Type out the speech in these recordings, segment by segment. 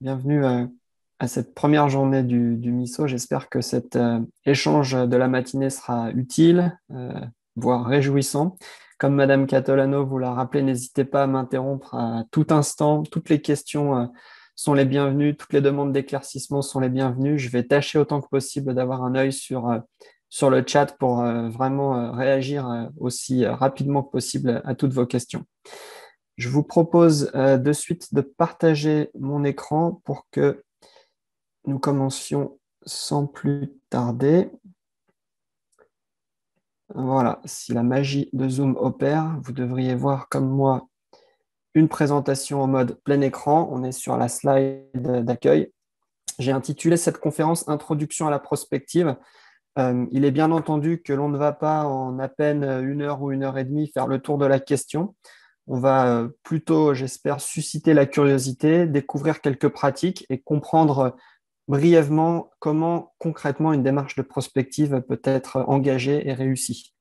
bienvenue euh, à, cette première journée du, du MISO. J'espère que cet euh, échange de la matinée sera utile, euh, voire réjouissant. Comme Madame Catalano vous l'a rappelé, n'hésitez pas à m'interrompre à tout instant. Toutes les questions sont les bienvenues, toutes les demandes d'éclaircissement sont les bienvenues. Je vais tâcher autant que possible d'avoir un œil sur le chat pour vraiment réagir aussi rapidement que possible à toutes vos questions. Je vous propose euh, de suite de partager mon écran pour que nous commencions sans plus tarder. Voilà, si la magie de Zoom opère, vous devriez voir comme moi une présentation en mode plein écran. On est sur la slide d'accueil. J'ai intitulé cette conférence Introduction à la prospective. Euh, il est bien entendu que l'on ne va pas en à peine une heure ou une heure et demie faire le tour de la question on va euh, plutôt, j'espère, susciter la curiosité, découvrir quelques pratiques et comprendre euh, brièvement comment concrètement une démarche de prospective peut être engagée et réussie.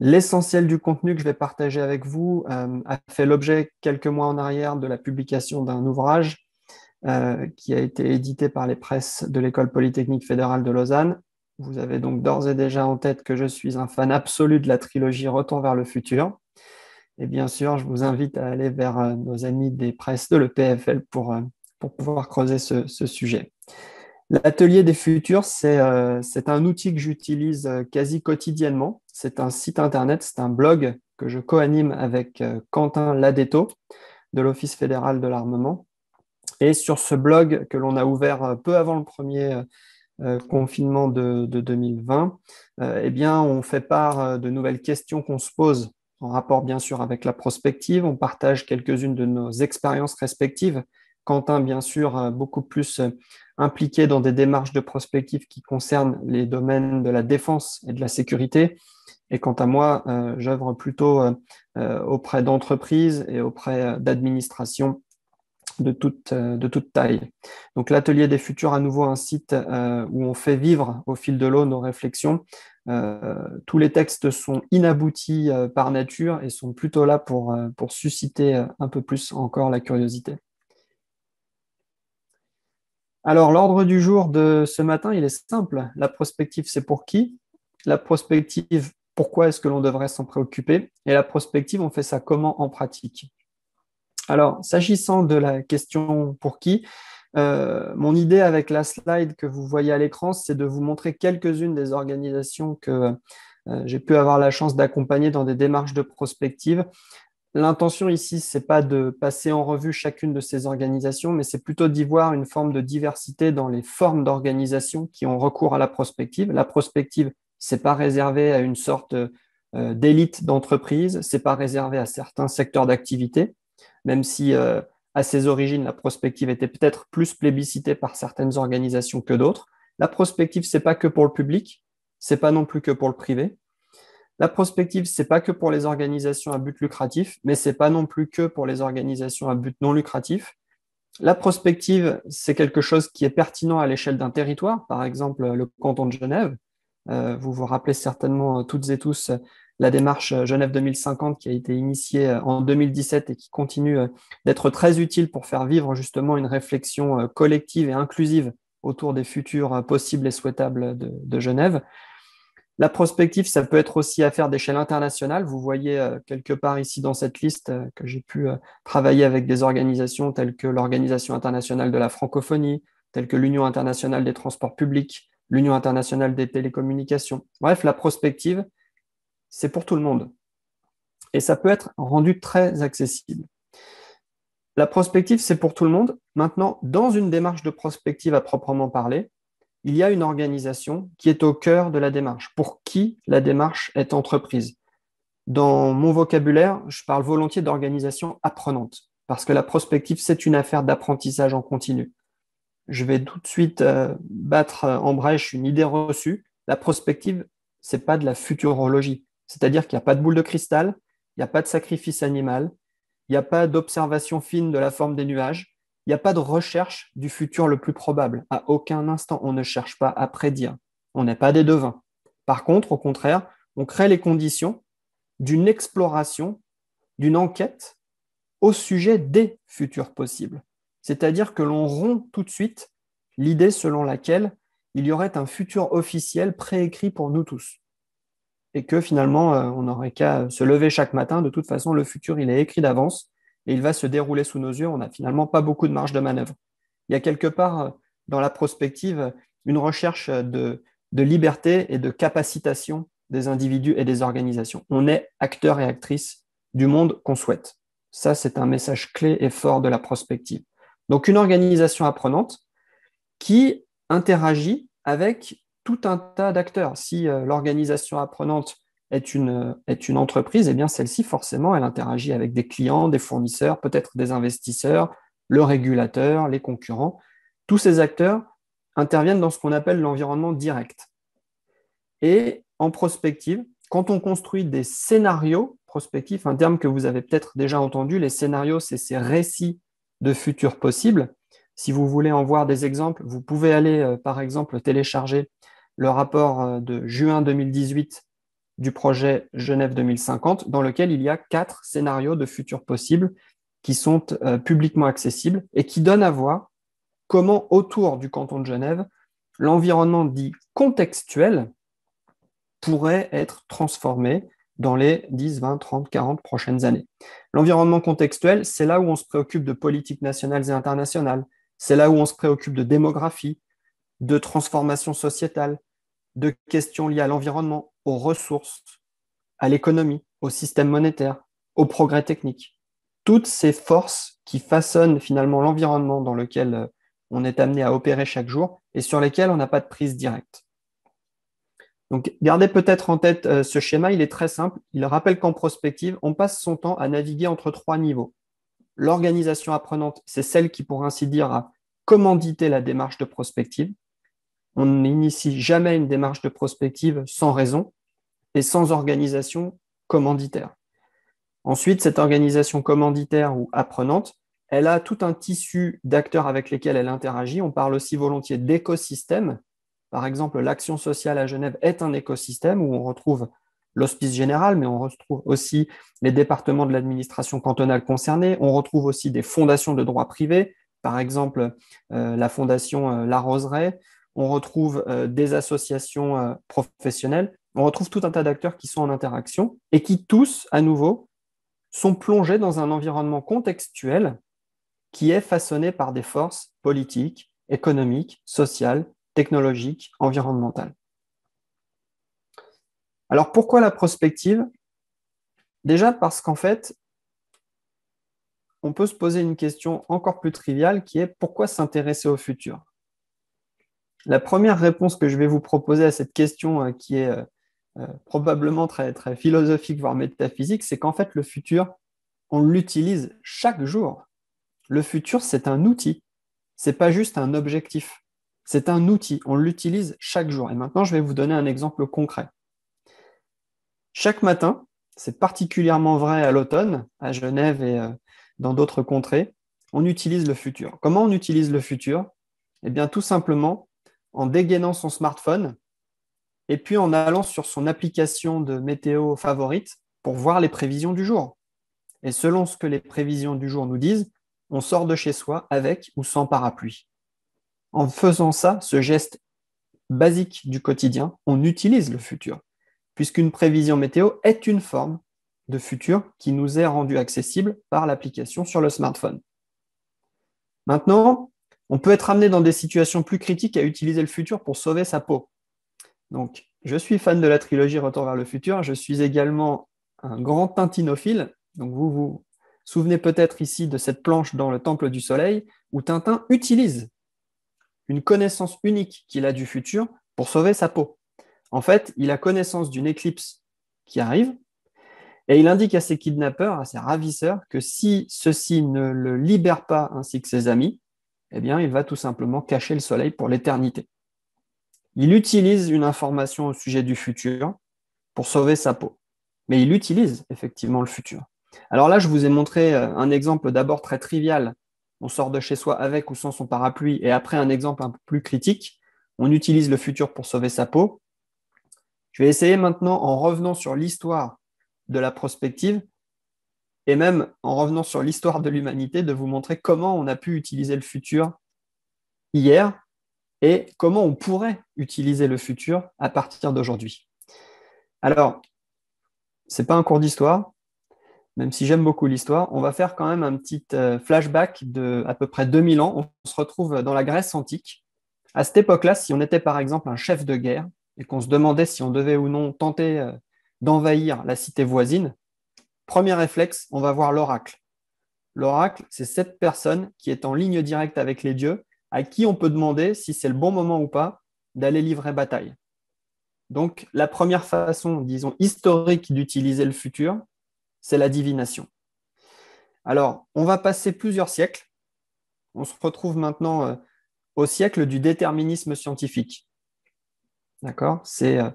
L'essentiel du contenu que je vais partager avec vous euh, a fait l'objet quelques mois en arrière de la publication d'un ouvrage qui a été édité par les presses de l'École polytechnique fédérale de Lausanne. Vous avez donc d'ores et déjà en tête que je suis un fan absolu de la trilogie Retour vers le futur. Et bien sûr, je vous invite à aller vers euh, nos amis des presses de l'EPFL euh, pour, pouvoir creuser ce, sujet. L'atelier des futurs, c'est euh, un outil que j'utilise quasi quotidiennement. C'est un site internet, c'est un blog que je co-anime avec Quentin Ladetto de l'Office fédéral de l'armement. Et sur ce blog que l'on a ouvert peu avant le premier confinement de, de 2020, eh bien, on fait part de nouvelles questions qu'on se pose en rapport bien sûr avec la prospective. On partage quelques-unes de nos expériences respectives. Quentin, bien sûr, euh, beaucoup plus euh, impliqué dans des démarches de prospective qui concernent les domaines de la défense et de la sécurité. Et quant à moi, euh, j'œuvre plutôt auprès d'entreprises et auprès d'administrations de toute, de taille. Donc l'atelier des futurs, à nouveau un site où on fait vivre au fil de l'eau nos réflexions euh, tous les textes sont inaboutis euh, par nature et sont plutôt là pour, euh, pour susciter un peu plus encore la curiosité. Alors, l'ordre du jour de ce matin, il est simple. La prospective, c'est pour qui La prospective, pourquoi est-ce que l'on devrait s'en préoccuper Et la prospective, on fait ça comment en pratique Alors, s'agissant de la question pour qui, euh, mon idée avec la slide que vous voyez à l'écran, c'est de vous montrer quelques-unes des organisations que euh, j'ai pu avoir la chance d'accompagner dans des démarches de prospective. L'intention ici, ce n'est pas de passer en revue chacune de ces organisations, mais c'est plutôt d'y voir une forme de diversité dans les formes d'organisation qui ont recours à la prospective. La prospective, ce n'est pas réservé à une sorte euh, d'élite d'entreprise, ce n'est pas réservé à certains secteurs d'activité, même si à ses origines, la prospective était peut-être plus plébiscitée par certaines organisations que d'autres. La prospective, c'est pas que pour le public, c'est pas non plus que pour le privé. La prospective, c'est pas que pour les organisations à but lucratif, mais c'est pas non plus que pour les organisations à but non lucratif. La prospective, c'est quelque chose qui est pertinent à l'échelle d'un territoire, par exemple le canton de Genève. Euh, vous vous rappelez certainement toutes et tous la démarche euh, Genève 2050 qui a été initiée euh, en 2017 et qui continue euh, d'être très utile pour faire vivre justement une réflexion collective et inclusive autour des futurs possibles et souhaitables de, Genève. La prospective, ça peut être aussi affaire d'échelle internationale. Vous voyez quelque part ici dans cette liste que j'ai pu travailler avec des organisations telles que l'Organisation internationale de la francophonie, telles que l'Union internationale des transports publics, l'Union internationale des télécommunications. Bref, la prospective, c'est pour tout le monde. Et ça peut être rendu très accessible. La prospective, c'est pour tout le monde. Maintenant, dans une démarche de prospective à proprement parler, il y a une organisation qui est au cœur de la démarche, pour qui la démarche est entreprise. Dans mon vocabulaire, je parle volontiers d'organisation apprenante, parce que la prospective, c'est une affaire d'apprentissage en continu. Je vais tout de suite euh, battre euh, en brèche une idée reçue. La prospective, c'est pas de la futurologie. C'est-à-dire qu'il n'y a pas de boule de cristal, il n'y a pas de sacrifice animal, il n'y a pas d'observation fine de la forme des nuages, il n'y a pas de recherche du futur le plus probable. À aucun instant, on ne cherche pas à prédire. On n'est pas des devins. Par contre, au contraire, on crée les conditions d'une exploration, d'une enquête au sujet des futurs possibles. C'est-à-dire que l'on rompt tout de suite l'idée selon laquelle il y aurait un futur officiel préécrit pour nous tous et que finalement, euh, on n'aurait qu'à euh, se lever chaque matin. De toute façon, le futur, il est écrit d'avance et il va se dérouler sous nos yeux. On n'a finalement pas beaucoup de marge de manœuvre. Il y a quelque part euh, dans la prospective une recherche de, de liberté et de capacitation des individus et des organisations. On est acteur et actrice du monde qu'on souhaite. Ça, c'est un message clé et fort de la prospective. Donc, une organisation apprenante qui interagit avec tout un tas d'acteurs. Si euh, l'organisation apprenante est une, euh, est une entreprise, eh bien celle-ci, forcément, elle interagit avec des clients, des fournisseurs, peut-être des investisseurs, le régulateur, les concurrents. Tous ces acteurs interviennent dans ce qu'on appelle l'environnement direct. Et en prospective, quand on construit des scénarios prospectifs, un terme que vous avez peut-être déjà entendu, les scénarios, c'est ces récits de futurs possibles. Si vous voulez en voir des exemples, vous pouvez aller, euh, par exemple, télécharger le rapport euh, de juin 2018 du projet Genève 2050, dans lequel il y a quatre scénarios de futur possibles qui sont euh, publiquement accessibles et qui donnent à voir comment, autour du canton de Genève, l'environnement dit contextuel pourrait être transformé dans les 10, 20, 30, 40 prochaines années. L'environnement contextuel, c'est là où on se préoccupe de politiques nationales et internationales, c'est là où on se préoccupe de démographie, de transformation sociétale, de questions liées à l'environnement, aux ressources, à l'économie, au système monétaire, au progrès technique. Toutes ces forces qui façonnent finalement l'environnement dans lequel euh, on est amené à opérer chaque jour et sur lesquelles on n'a pas de prise directe. Donc gardez peut-être en tête euh, ce schéma, il est très simple. Il rappelle qu'en prospective, on passe son temps à naviguer entre trois niveaux. L'organisation apprenante, c'est celle qui, pour ainsi dire, a commandité la démarche de prospective. On n'initie jamais une démarche de prospective sans raison et sans organisation commanditaire. Ensuite, cette organisation commanditaire ou apprenante, elle a tout un tissu d'acteurs avec lesquels elle interagit. On parle aussi volontiers d'écosystème. Par exemple, l'action sociale à Genève est un écosystème où on retrouve l'hospice général, mais on retrouve aussi les départements de l'administration cantonale concernés. On retrouve aussi des fondations de droit privé, par exemple euh, la fondation euh, La Roseraie, on retrouve euh, des associations euh, professionnelles, on retrouve tout un tas d'acteurs qui sont en interaction et qui tous, à nouveau, sont plongés dans un environnement contextuel qui est façonné par des forces politiques, économiques, sociales, technologiques, environnementales. Alors pourquoi la prospective Déjà parce qu'en fait, on peut se poser une question encore plus triviale qui est pourquoi s'intéresser au futur la première réponse que je vais vous proposer à cette question euh, qui est euh, euh, probablement très, très philosophique, voire métaphysique, c'est qu'en fait, le futur, on l'utilise chaque jour. Le futur, c'est un outil. Ce n'est pas juste un objectif. C'est un outil. On l'utilise chaque jour. Et maintenant, je vais vous donner un exemple concret. Chaque matin, c'est particulièrement vrai à l'automne, à Genève et dans d'autres contrées, on utilise le futur. Comment on utilise le futur Eh bien, tout simplement en dégainant son smartphone et puis en allant sur son application de météo favorite pour voir les prévisions du jour. Et selon ce que les prévisions du jour nous disent, on sort de chez soi avec ou sans parapluie. En faisant ça, ce geste basique du quotidien, on utilise le futur, puisqu'une prévision météo est une forme de futur qui nous est rendue accessible par l'application sur le smartphone. Maintenant, on peut être amené dans des situations plus critiques à utiliser le futur pour sauver sa peau. Donc, je suis fan de la trilogie Retour vers le futur. Je suis également un grand tintinophile. Donc, vous vous souvenez peut-être ici de cette planche dans le Temple du Soleil où Tintin utilise une connaissance unique qu'il a du futur pour sauver sa peau. En fait, il a connaissance d'une éclipse qui arrive et il indique à ses kidnappeurs, à ses ravisseurs, que si ceux-ci ne le libèrent pas ainsi que ses amis, eh bien, il va tout simplement cacher le soleil pour l'éternité. Il utilise une information au sujet du futur pour sauver sa peau. Mais il utilise effectivement le futur. Alors là, je vous ai montré euh, un exemple d'abord très trivial. On sort de chez soi avec ou sans son parapluie. Et après, un exemple un peu plus critique. On utilise le futur pour sauver sa peau. Je vais essayer maintenant, en revenant sur l'histoire de la prospective, et même en revenant sur l'histoire de l'humanité, de vous montrer comment on a pu utiliser le futur hier et comment on pourrait utiliser le futur à partir d'aujourd'hui. Alors, ce n'est pas un cours d'histoire, même si j'aime beaucoup l'histoire, on va faire quand même un petit euh, flashback de à peu près 2000 ans. On se retrouve dans la Grèce antique. À cette époque-là, si on était par exemple un chef de guerre et qu'on se demandait si on devait ou non tenter euh, d'envahir la cité voisine, Premier réflexe, on va voir l'oracle. L'oracle, c'est cette personne qui est en ligne directe avec les dieux, à qui on peut demander si c'est le bon moment ou pas d'aller livrer bataille. Donc, la première façon, disons, historique d'utiliser le futur, c'est la divination. Alors, on va passer plusieurs siècles. On se retrouve maintenant euh, au siècle du déterminisme scientifique. D'accord C'est euh,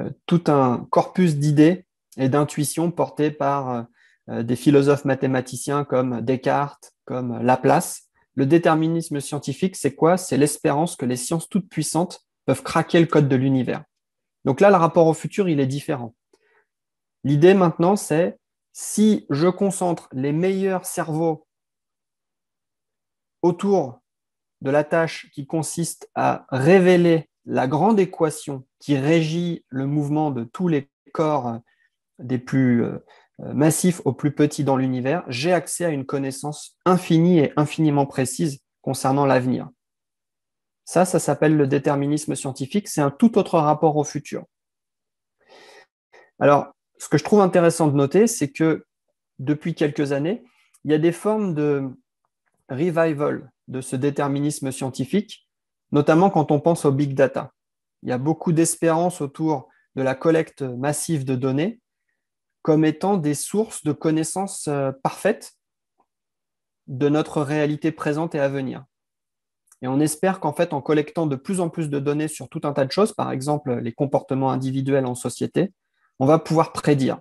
euh, tout un corpus d'idées et d'intuition portée par euh, des philosophes mathématiciens comme Descartes, comme Laplace. Le déterminisme scientifique, c'est quoi C'est l'espérance que les sciences toutes puissantes peuvent craquer le code de l'univers. Donc là, le rapport au futur, il est différent. L'idée maintenant, c'est si je concentre les meilleurs cerveaux autour de la tâche qui consiste à révéler la grande équation qui régit le mouvement de tous les corps des plus euh, euh, massifs aux plus petits dans l'univers, j'ai accès à une connaissance infinie et infiniment précise concernant l'avenir. Ça, ça s'appelle le déterminisme scientifique, c'est un tout autre rapport au futur. Alors, ce que je trouve intéressant de noter, c'est que depuis quelques années, il y a des formes de revival de ce déterminisme scientifique, notamment quand on pense au big data. Il y a beaucoup d'espérance autour de la collecte massive de données comme étant des sources de connaissances euh, parfaites de notre réalité présente et à venir. Et on espère qu'en fait, en collectant de plus en plus de données sur tout un tas de choses, par exemple les comportements individuels en société, on va pouvoir prédire.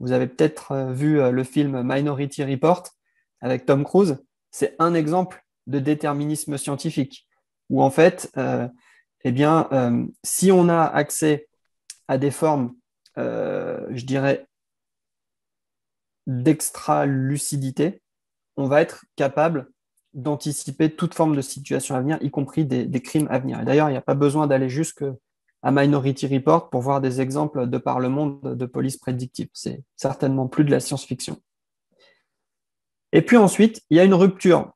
Vous avez peut-être euh, vu euh, le film Minority Report avec Tom Cruise. C'est un exemple de déterminisme scientifique, où en fait, eh bien, si on a accès à des formes, je dirais, d'extra-lucidité, on va être capable d'anticiper toute forme de situation à venir, y compris des, crimes à venir. Et d'ailleurs, il n'y a pas besoin d'aller jusque à Minority Report pour voir des exemples de par le monde de police prédictive. C'est certainement plus de la science-fiction. Et puis ensuite, il y a une rupture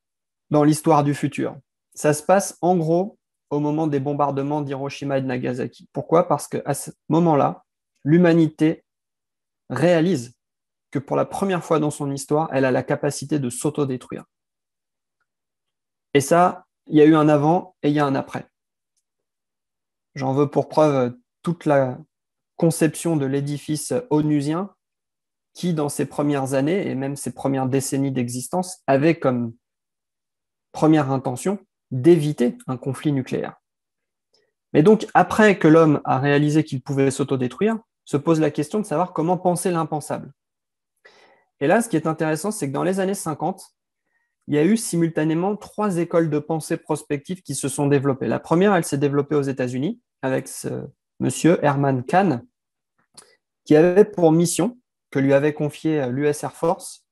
dans l'histoire du futur. Ça se passe en gros au moment des bombardements d'Hiroshima et de Nagasaki. Pourquoi Parce qu'à ce moment-là, l'humanité réalise que pour la première fois dans son histoire, elle a la capacité de s'autodétruire. Et ça, il y a eu un avant et il y a un après. J'en veux pour preuve toute la conception de l'édifice onusien qui, dans ses premières années et même ses premières décennies d'existence, avait comme première intention d'éviter un conflit nucléaire. Mais donc, après que l'homme a réalisé qu'il pouvait s'autodétruire, se pose la question de savoir comment penser l'impensable. Et là, ce qui est intéressant, c'est que dans les années 50, il y a eu simultanément trois écoles de pensée prospective qui se sont développées. La première, elle s'est développée aux États-Unis avec ce monsieur Herman Kahn, qui avait pour mission, que lui avait confié l'US Air Force,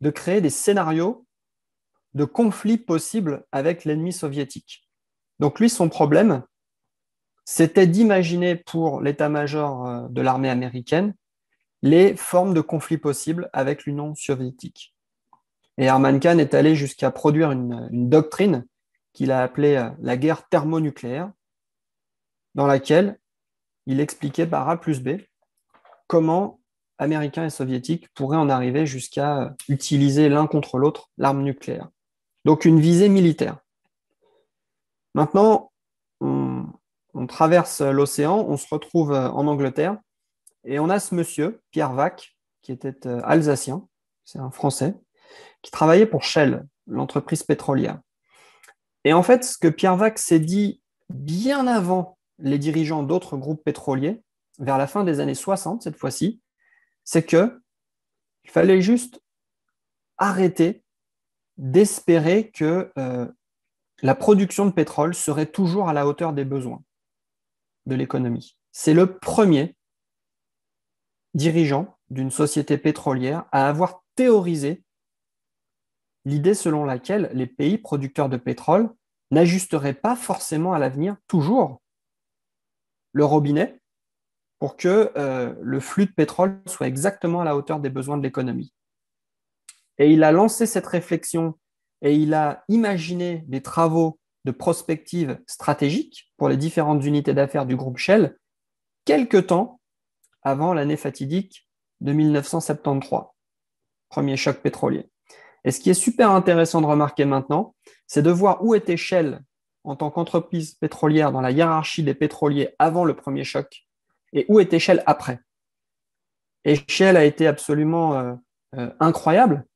de créer des scénarios de conflits possibles avec l'ennemi soviétique. Donc lui, son problème, c'était d'imaginer pour l'état-major euh, de l'armée américaine les formes de conflits possibles avec l'Union soviétique. Et Herman Kahn est allé jusqu'à produire une, doctrine qu'il a appelée euh, la guerre thermonucléaire, dans laquelle il expliquait par A plus B comment Américains et Soviétiques pourraient en arriver jusqu'à euh, utiliser l'un contre l'autre l'arme nucléaire. Donc une visée militaire. Maintenant, on traverse l'océan, on se retrouve euh, en Angleterre, et on a ce monsieur, Pierre Vac, qui était euh, alsacien, c'est un Français, qui travaillait pour Shell, l'entreprise pétrolière. Et en fait, ce que Pierre Vac s'est dit bien avant les dirigeants d'autres groupes pétroliers, vers la fin des années 60 cette fois-ci, c'est que il fallait juste arrêter d'espérer que euh, la production de pétrole serait toujours à la hauteur des besoins de l'économie. C'est le premier dirigeant d'une société pétrolière à avoir théorisé l'idée selon laquelle les pays producteurs de pétrole n'ajusteraient pas forcément à l'avenir toujours le robinet pour que euh, le flux de pétrole soit exactement à la hauteur des besoins de l'économie. Et il a lancé cette réflexion et il a imaginé des travaux de prospective stratégique pour les différentes unités d'affaires du groupe Shell quelques temps avant l'année fatidique de 1973, premier choc pétrolier. Et ce qui est super intéressant de remarquer maintenant, c'est de voir où était Shell en tant qu'entreprise pétrolière dans la hiérarchie des pétroliers avant le premier choc et où était Shell après. Et Shell a été absolument euh, euh, incroyable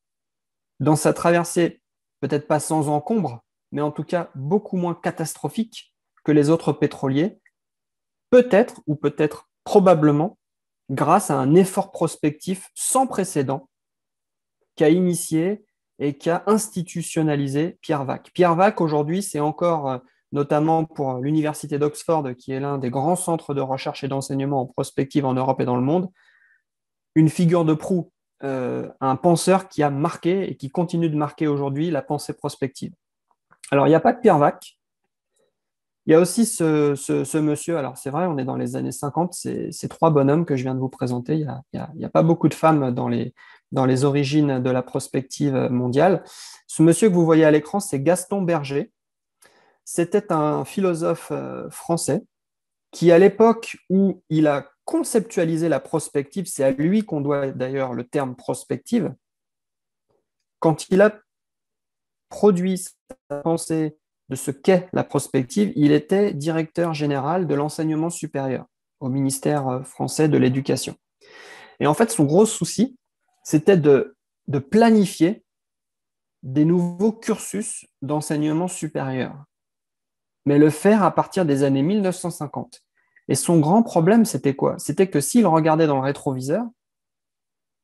dans sa traversée, peut-être pas sans encombre, mais en tout cas beaucoup moins catastrophique que les autres pétroliers, peut-être ou peut-être probablement grâce à un effort prospectif sans précédent qu'a initié et a institutionnalisé Pierre Vac. Pierre Vac, aujourd'hui, c'est encore, euh, notamment pour l'Université d'Oxford, qui est l'un des grands centres de recherche et d'enseignement en prospective en Europe et dans le monde, une figure de proue, euh, un penseur qui a marqué et qui continue de marquer aujourd'hui la pensée prospective. Alors, il n'y a pas que Pierre Vac, il y a aussi ce, monsieur, alors c'est vrai, on est dans les années 50, ces trois bonhommes que je viens de vous présenter, il n'y a, pas beaucoup de femmes dans les, dans les origines de la prospective mondiale. Ce monsieur que vous voyez à l'écran, c'est Gaston Berger. C'était un philosophe euh, français qui, à l'époque où il a conceptualisé la prospective, c'est à lui qu'on doit d'ailleurs le terme prospective, quand il a produit sa pensée de ce qu'est la prospective, il était directeur général de l'enseignement supérieur au ministère euh, français de l'Éducation. Et en fait, son gros souci, c'était de, de planifier des nouveaux cursus d'enseignement supérieur, mais le faire à partir des années 1950. Et son grand problème, c'était quoi C'était que s'il regardait dans le rétroviseur,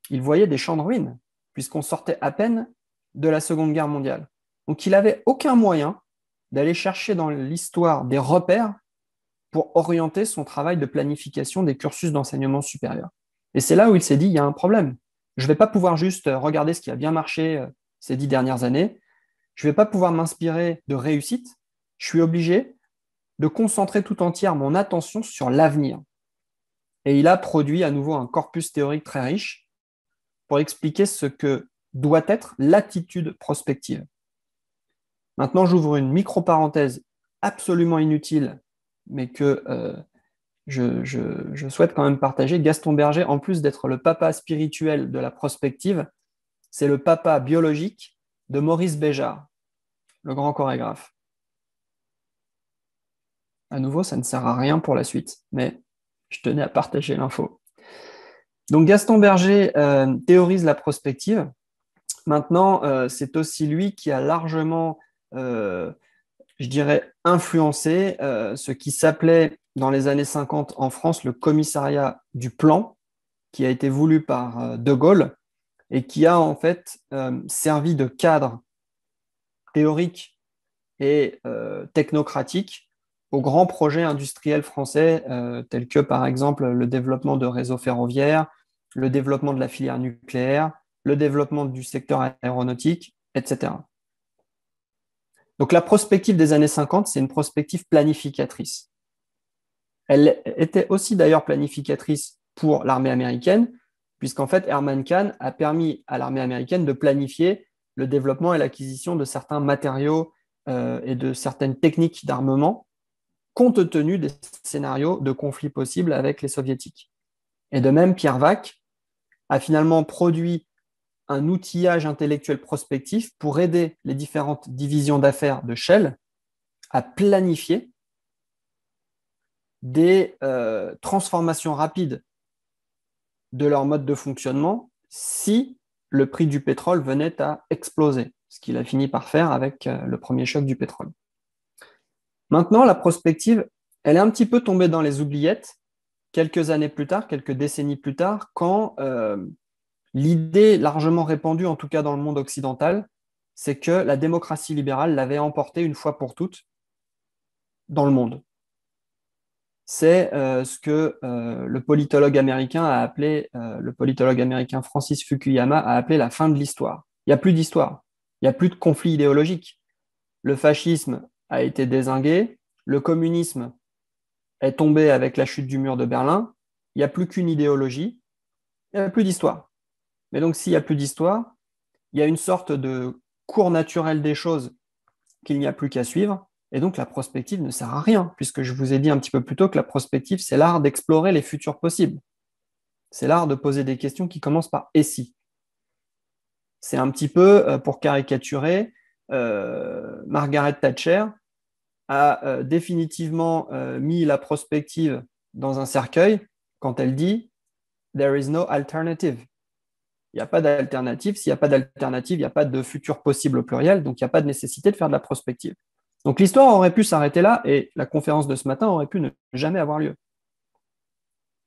il voyait des champs de ruines, puisqu'on sortait à peine de la Seconde Guerre mondiale. Donc il n'avait aucun moyen d'aller chercher dans l'histoire des repères pour orienter son travail de planification des cursus d'enseignement supérieur. Et c'est là où il s'est dit, il y a un problème. Je ne vais pas pouvoir juste euh, regarder ce qui a bien marché euh, ces dix dernières années. Je ne vais pas pouvoir m'inspirer de réussite. Je suis obligé de concentrer tout entière mon attention sur l'avenir. Et il a produit à nouveau un corpus théorique très riche pour expliquer ce que doit être l'attitude prospective. Maintenant, j'ouvre une micro-parenthèse absolument inutile, mais que euh, je, souhaite quand même partager. Gaston Berger, en plus d'être le papa spirituel de la prospective, c'est le papa biologique de Maurice Béjart, le grand chorégraphe. À nouveau, ça ne sert à rien pour la suite, mais je tenais à partager l'info. Donc Gaston Berger euh, théorise la prospective. Maintenant, euh, c'est aussi lui qui a largement euh, je dirais, influencer euh, ce qui s'appelait dans les années 50 en France le commissariat du plan, qui a été voulu par euh, De Gaulle et qui a en fait servi de cadre théorique et technocratique aux grands projets industriels français, tels que par exemple le développement de réseaux ferroviaires, le développement de la filière nucléaire, le développement du secteur aéronautique, etc. Donc la prospective des années 50, c'est une prospective planificatrice. Elle était aussi d'ailleurs planificatrice pour l'armée américaine, puisqu'en fait, Herman Kahn a permis à l'armée américaine de planifier le développement et l'acquisition de certains matériaux euh, et de certaines techniques d'armement, compte tenu des scénarios de conflits possibles avec les soviétiques. Et de même, Pierre Vac a finalement produit un outillage intellectuel prospectif pour aider les différentes divisions d'affaires de Shell à planifier des euh, transformations rapides de leur mode de fonctionnement si le prix du pétrole venait à exploser, ce qu'il a fini par faire avec euh, le premier choc du pétrole. Maintenant, la prospective, elle est un petit peu tombée dans les oubliettes quelques années plus tard, quelques décennies plus tard, quand euh, L'idée largement répandue, en tout cas dans le monde occidental, c'est que la démocratie libérale l'avait emportée une fois pour toutes dans le monde. C'est euh, ce que euh, le politologue américain a appelé, euh, le politologue américain Francis Fukuyama a appelé la fin de l'histoire. Il n'y a plus d'histoire, il n'y a plus de conflit idéologique. Le fascisme a été désingué, le communisme est tombé avec la chute du mur de Berlin, il n'y a plus qu'une idéologie, il n'y a plus d'histoire. Mais donc, s'il n'y a plus d'histoire, il y a une sorte de cours naturel des choses qu'il n'y a plus qu'à suivre. Et donc, la prospective ne sert à rien, puisque je vous ai dit un petit peu plus tôt que la prospective, c'est l'art d'explorer les futurs possibles. C'est l'art de poser des questions qui commencent par et si. C'est un petit peu, euh, pour caricaturer, euh, Margaret Thatcher a euh, définitivement mis la prospective dans un cercueil quand elle dit There is no alternative. Il n'y a pas d'alternative. S'il n'y a pas d'alternative, il n'y a pas de futur possible au pluriel, donc il n'y a pas de nécessité de faire de la prospective. Donc l'histoire aurait pu s'arrêter là et la conférence de ce matin aurait pu ne jamais avoir lieu.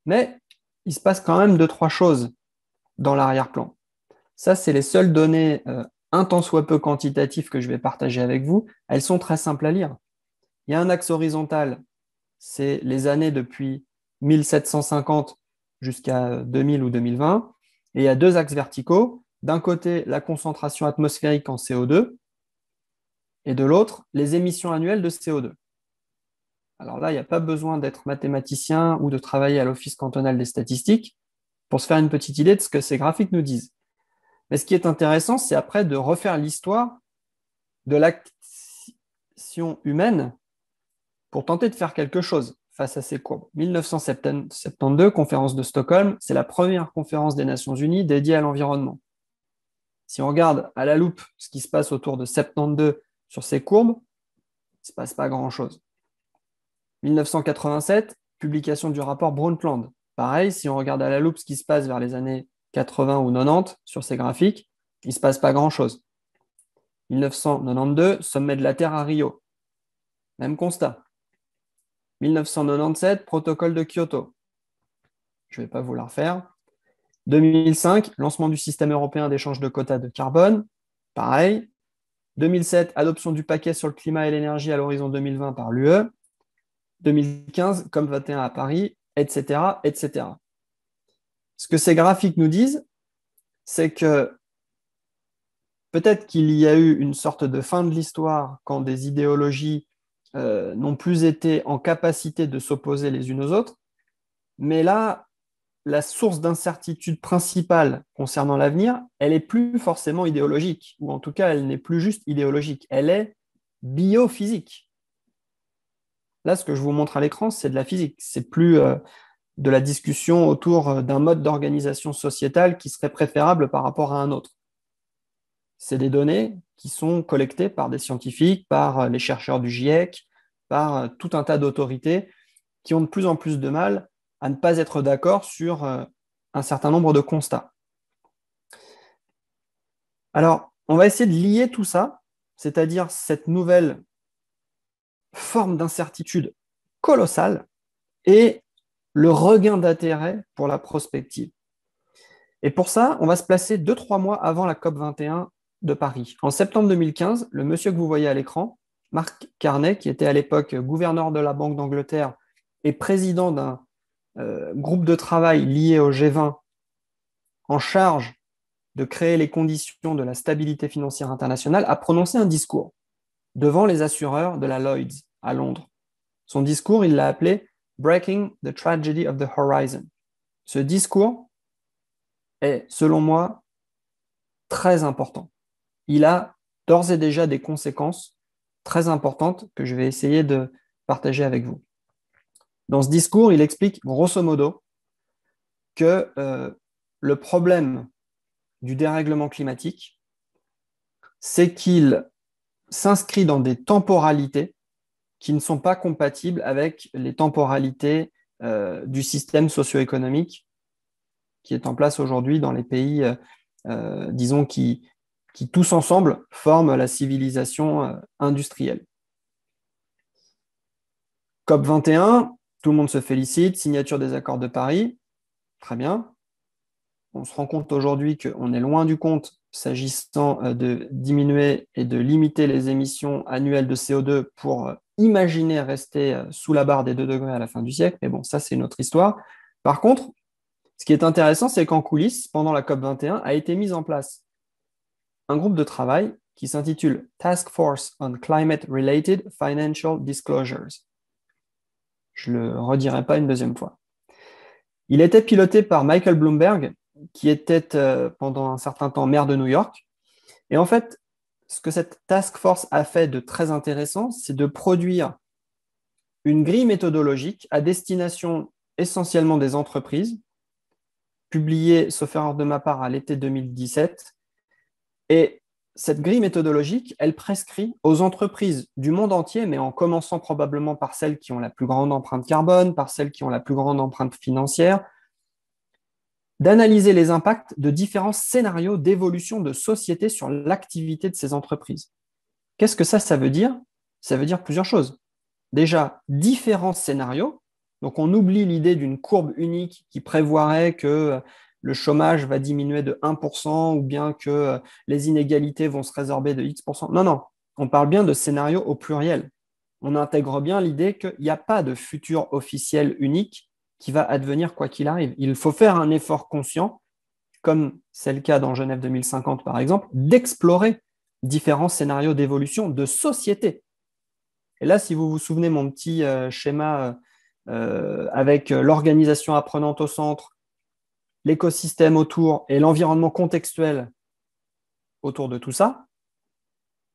Mais il se passe quand même deux, trois choses dans l'arrière-plan. Ça, c'est les seules données euh, un tant soit peu quantitatives que je vais partager avec vous. Elles sont très simples à lire. Il y a un axe horizontal, c'est les années depuis 1750 jusqu'à 2000 ou 2020. Et il y a deux axes verticaux. D'un côté, la concentration atmosphérique en CO2 et de l'autre, les émissions annuelles de CO2. Alors là, il n'y a pas besoin d'être mathématicien ou de travailler à l'Office cantonal des statistiques pour se faire une petite idée de ce que ces graphiques nous disent. Mais ce qui est intéressant, c'est après de refaire l'histoire de l'action humaine pour tenter de faire quelque chose à ces courbes. 1972, conférence de Stockholm, c'est la première conférence des Nations Unies dédiée à l'environnement. Si on regarde à la loupe ce qui se passe autour de 72 sur ces courbes, il ne se passe pas grand-chose. 1987, publication du rapport Brundtland. Pareil, si on regarde à la loupe ce qui se passe vers les années 80 ou 90 sur ces graphiques, il ne se passe pas grand-chose. 1992, sommet de la Terre à Rio. Même constat. 1997, protocole de Kyoto. Je ne vais pas vous la refaire. 2005, lancement du système européen d'échange de quotas de carbone. Pareil. 2007, adoption du paquet sur le climat et l'énergie à l'horizon 2020 par l'UE. 2015, comme 21 à Paris, etc., etc. Ce que ces graphiques nous disent, c'est que peut-être qu'il y a eu une sorte de fin de l'histoire quand des idéologies euh, n'ont plus été en capacité de s'opposer les unes aux autres. Mais là, la source d'incertitude principale concernant l'avenir, elle n'est plus forcément idéologique, ou en tout cas, elle n'est plus juste idéologique, elle est biophysique. Là, ce que je vous montre à l'écran, c'est de la physique, c'est plus euh, de la discussion autour euh, d'un mode d'organisation sociétale qui serait préférable par rapport à un autre c'est des données qui sont collectées par des scientifiques, par euh, les chercheurs du GIEC, par euh, tout un tas d'autorités qui ont de plus en plus de mal à ne pas être d'accord sur euh, un certain nombre de constats. Alors, on va essayer de lier tout ça, c'est-à-dire cette nouvelle forme d'incertitude colossale et le regain d'intérêt pour la prospective. Et pour ça, on va se placer 2-3 mois avant la COP21 de Paris. En septembre 2015, le monsieur que vous voyez à l'écran, Marc Carnet, qui était à l'époque gouverneur de la Banque d'Angleterre et président d'un euh, groupe de travail lié au G20 en charge de créer les conditions de la stabilité financière internationale, a prononcé un discours devant les assureurs de la Lloyds à Londres. Son discours, il l'a appelé Breaking the Tragedy of the Horizon. Ce discours est, selon moi, très important il a d'ores et déjà des conséquences très importantes que je vais essayer de partager avec vous. Dans ce discours, il explique grosso modo que euh, le problème du dérèglement climatique, c'est qu'il s'inscrit dans des temporalités qui ne sont pas compatibles avec les temporalités euh, du système socio-économique qui est en place aujourd'hui dans les pays, euh, disons, qui, qui tous ensemble forment la civilisation euh, industrielle. COP21, tout le monde se félicite, signature des accords de Paris, très bien. On se rend compte aujourd'hui qu'on est loin du compte s'agissant euh, de diminuer et de limiter les émissions annuelles de CO2 pour euh, imaginer rester sous la barre des 2 degrés à la fin du siècle. Mais bon, ça, c'est une autre histoire. Par contre, ce qui est intéressant, c'est qu'en coulisses, pendant la COP21, a été mise en place un groupe de travail qui s'intitule Task Force on Climate-Related Financial Disclosures. Je ne le redirai pas une deuxième fois. Il était piloté par Michael Bloomberg, qui était euh, pendant un certain temps maire de New York. Et en fait, ce que cette task force a fait de très intéressant, c'est de produire une grille méthodologique à destination essentiellement des entreprises, publiée, sauf erreur de ma part, à l'été 2017, et cette grille méthodologique, elle prescrit aux entreprises du monde entier, mais en commençant probablement par celles qui ont la plus grande empreinte carbone, par celles qui ont la plus grande empreinte financière, d'analyser les impacts de différents scénarios d'évolution de société sur l'activité de ces entreprises. Qu'est-ce que ça, ça veut dire Ça veut dire plusieurs choses. Déjà, différents scénarios. Donc, on oublie l'idée d'une courbe unique qui prévoirait que le chômage va diminuer de 1% ou bien que euh, les inégalités vont se résorber de X%. Non, non, on parle bien de scénario au pluriel. On intègre bien l'idée qu'il n'y a pas de futur officiel unique qui va advenir quoi qu'il arrive. Il faut faire un effort conscient, comme c'est le cas dans Genève 2050 par exemple, d'explorer différents scénarios d'évolution de société. Et là, si vous vous souvenez mon petit euh, schéma euh, avec l'organisation apprenante au centre, l'écosystème autour et l'environnement contextuel autour de tout ça.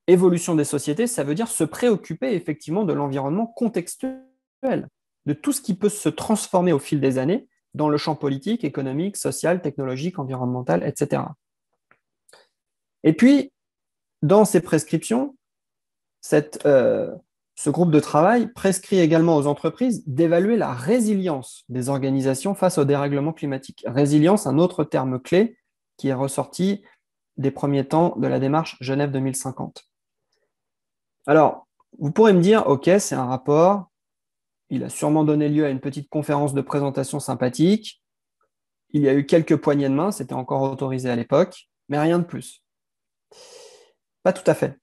Évolution des sociétés, ça veut dire se préoccuper effectivement de l'environnement contextuel, de tout ce qui peut se transformer au fil des années dans le champ politique, économique, social, technologique, environnemental, etc. Et puis, dans ces prescriptions, cette, euh, ce groupe de travail prescrit également aux entreprises d'évaluer la résilience des organisations face au dérèglement climatique. Résilience, un autre terme clé qui est ressorti des premiers temps de la démarche Genève 2050. Alors, vous pourrez me dire, OK, c'est un rapport, il a sûrement donné lieu à une petite conférence de présentation sympathique, il y a eu quelques poignées de main, c'était encore autorisé à l'époque, mais rien de plus. Pas tout à fait.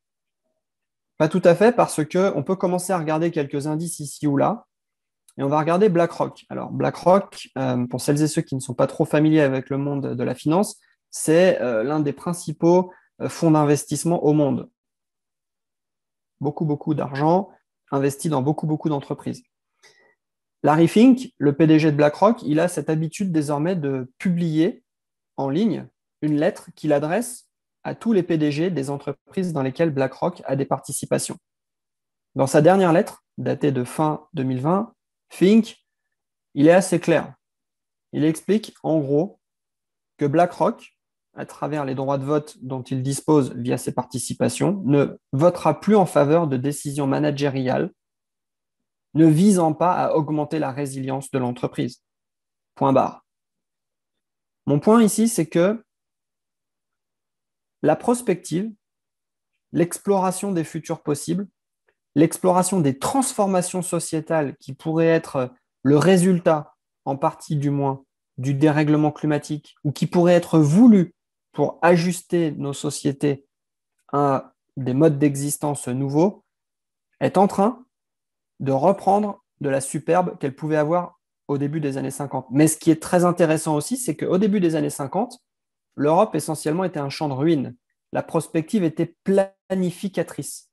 Pas tout à fait, parce qu'on peut commencer à regarder quelques indices ici ou là. Et on va regarder BlackRock. Alors, BlackRock, euh, pour celles et ceux qui ne sont pas trop familiers avec le monde de la finance, c'est euh, l'un des principaux euh, fonds d'investissement au monde. Beaucoup, beaucoup d'argent investi dans beaucoup, beaucoup d'entreprises. Larry Fink, le PDG de BlackRock, il a cette habitude désormais de publier en ligne une lettre qu'il adresse à tous les PDG des entreprises dans lesquelles BlackRock a des participations. Dans sa dernière lettre, datée de fin 2020, Fink, il est assez clair. Il explique en gros que BlackRock, à travers les droits de vote dont il dispose via ses participations, ne votera plus en faveur de décisions managériales ne visant pas à augmenter la résilience de l'entreprise. Point barre. Mon point ici, c'est que la prospective, l'exploration des futurs possibles, l'exploration des transformations sociétales qui pourraient être le résultat, en partie du moins, du dérèglement climatique ou qui pourraient être voulues pour ajuster nos sociétés à des modes d'existence nouveaux, est en train de reprendre de la superbe qu'elle pouvait avoir au début des années 50. Mais ce qui est très intéressant aussi, c'est qu'au début des années 50, l'Europe essentiellement était un champ de ruines. La prospective était planificatrice.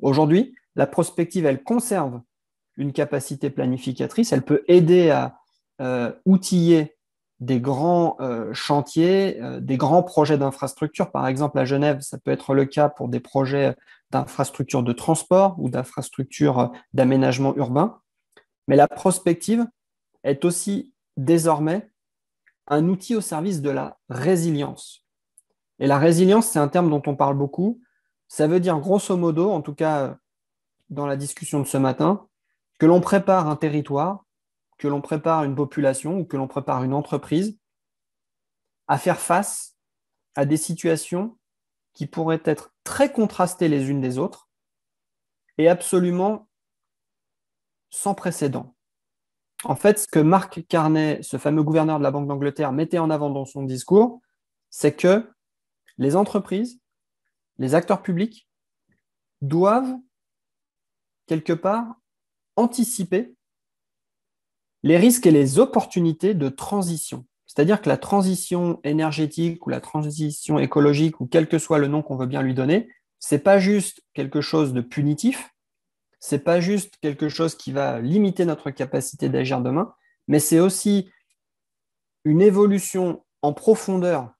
Aujourd'hui, la prospective, elle conserve une capacité planificatrice, elle peut aider à euh, outiller des grands euh, chantiers, euh, des grands projets d'infrastructure. Par exemple, à Genève, ça peut être le cas pour des projets d'infrastructures de transport ou d'infrastructures d'aménagement urbain. Mais la prospective est aussi désormais un outil au service de la résilience. Et la résilience, c'est un terme dont on parle beaucoup. Ça veut dire, grosso modo, en tout cas euh, dans la discussion de ce matin, que l'on prépare un territoire, que l'on prépare une population ou que l'on prépare une entreprise à faire face à des situations qui pourraient être très contrastées les unes des autres et absolument sans précédent. En fait, ce que Marc Carney, ce fameux gouverneur de la Banque d'Angleterre, mettait en avant dans son discours, c'est que les entreprises, les acteurs publics doivent quelque part anticiper les risques et les opportunités de transition. C'est-à-dire que la transition énergétique ou la transition écologique ou quel que soit le nom qu'on veut bien lui donner, n'est pas juste quelque chose de punitif, c'est pas juste quelque chose qui va limiter notre capacité d'agir demain, mais c'est aussi une évolution en profondeur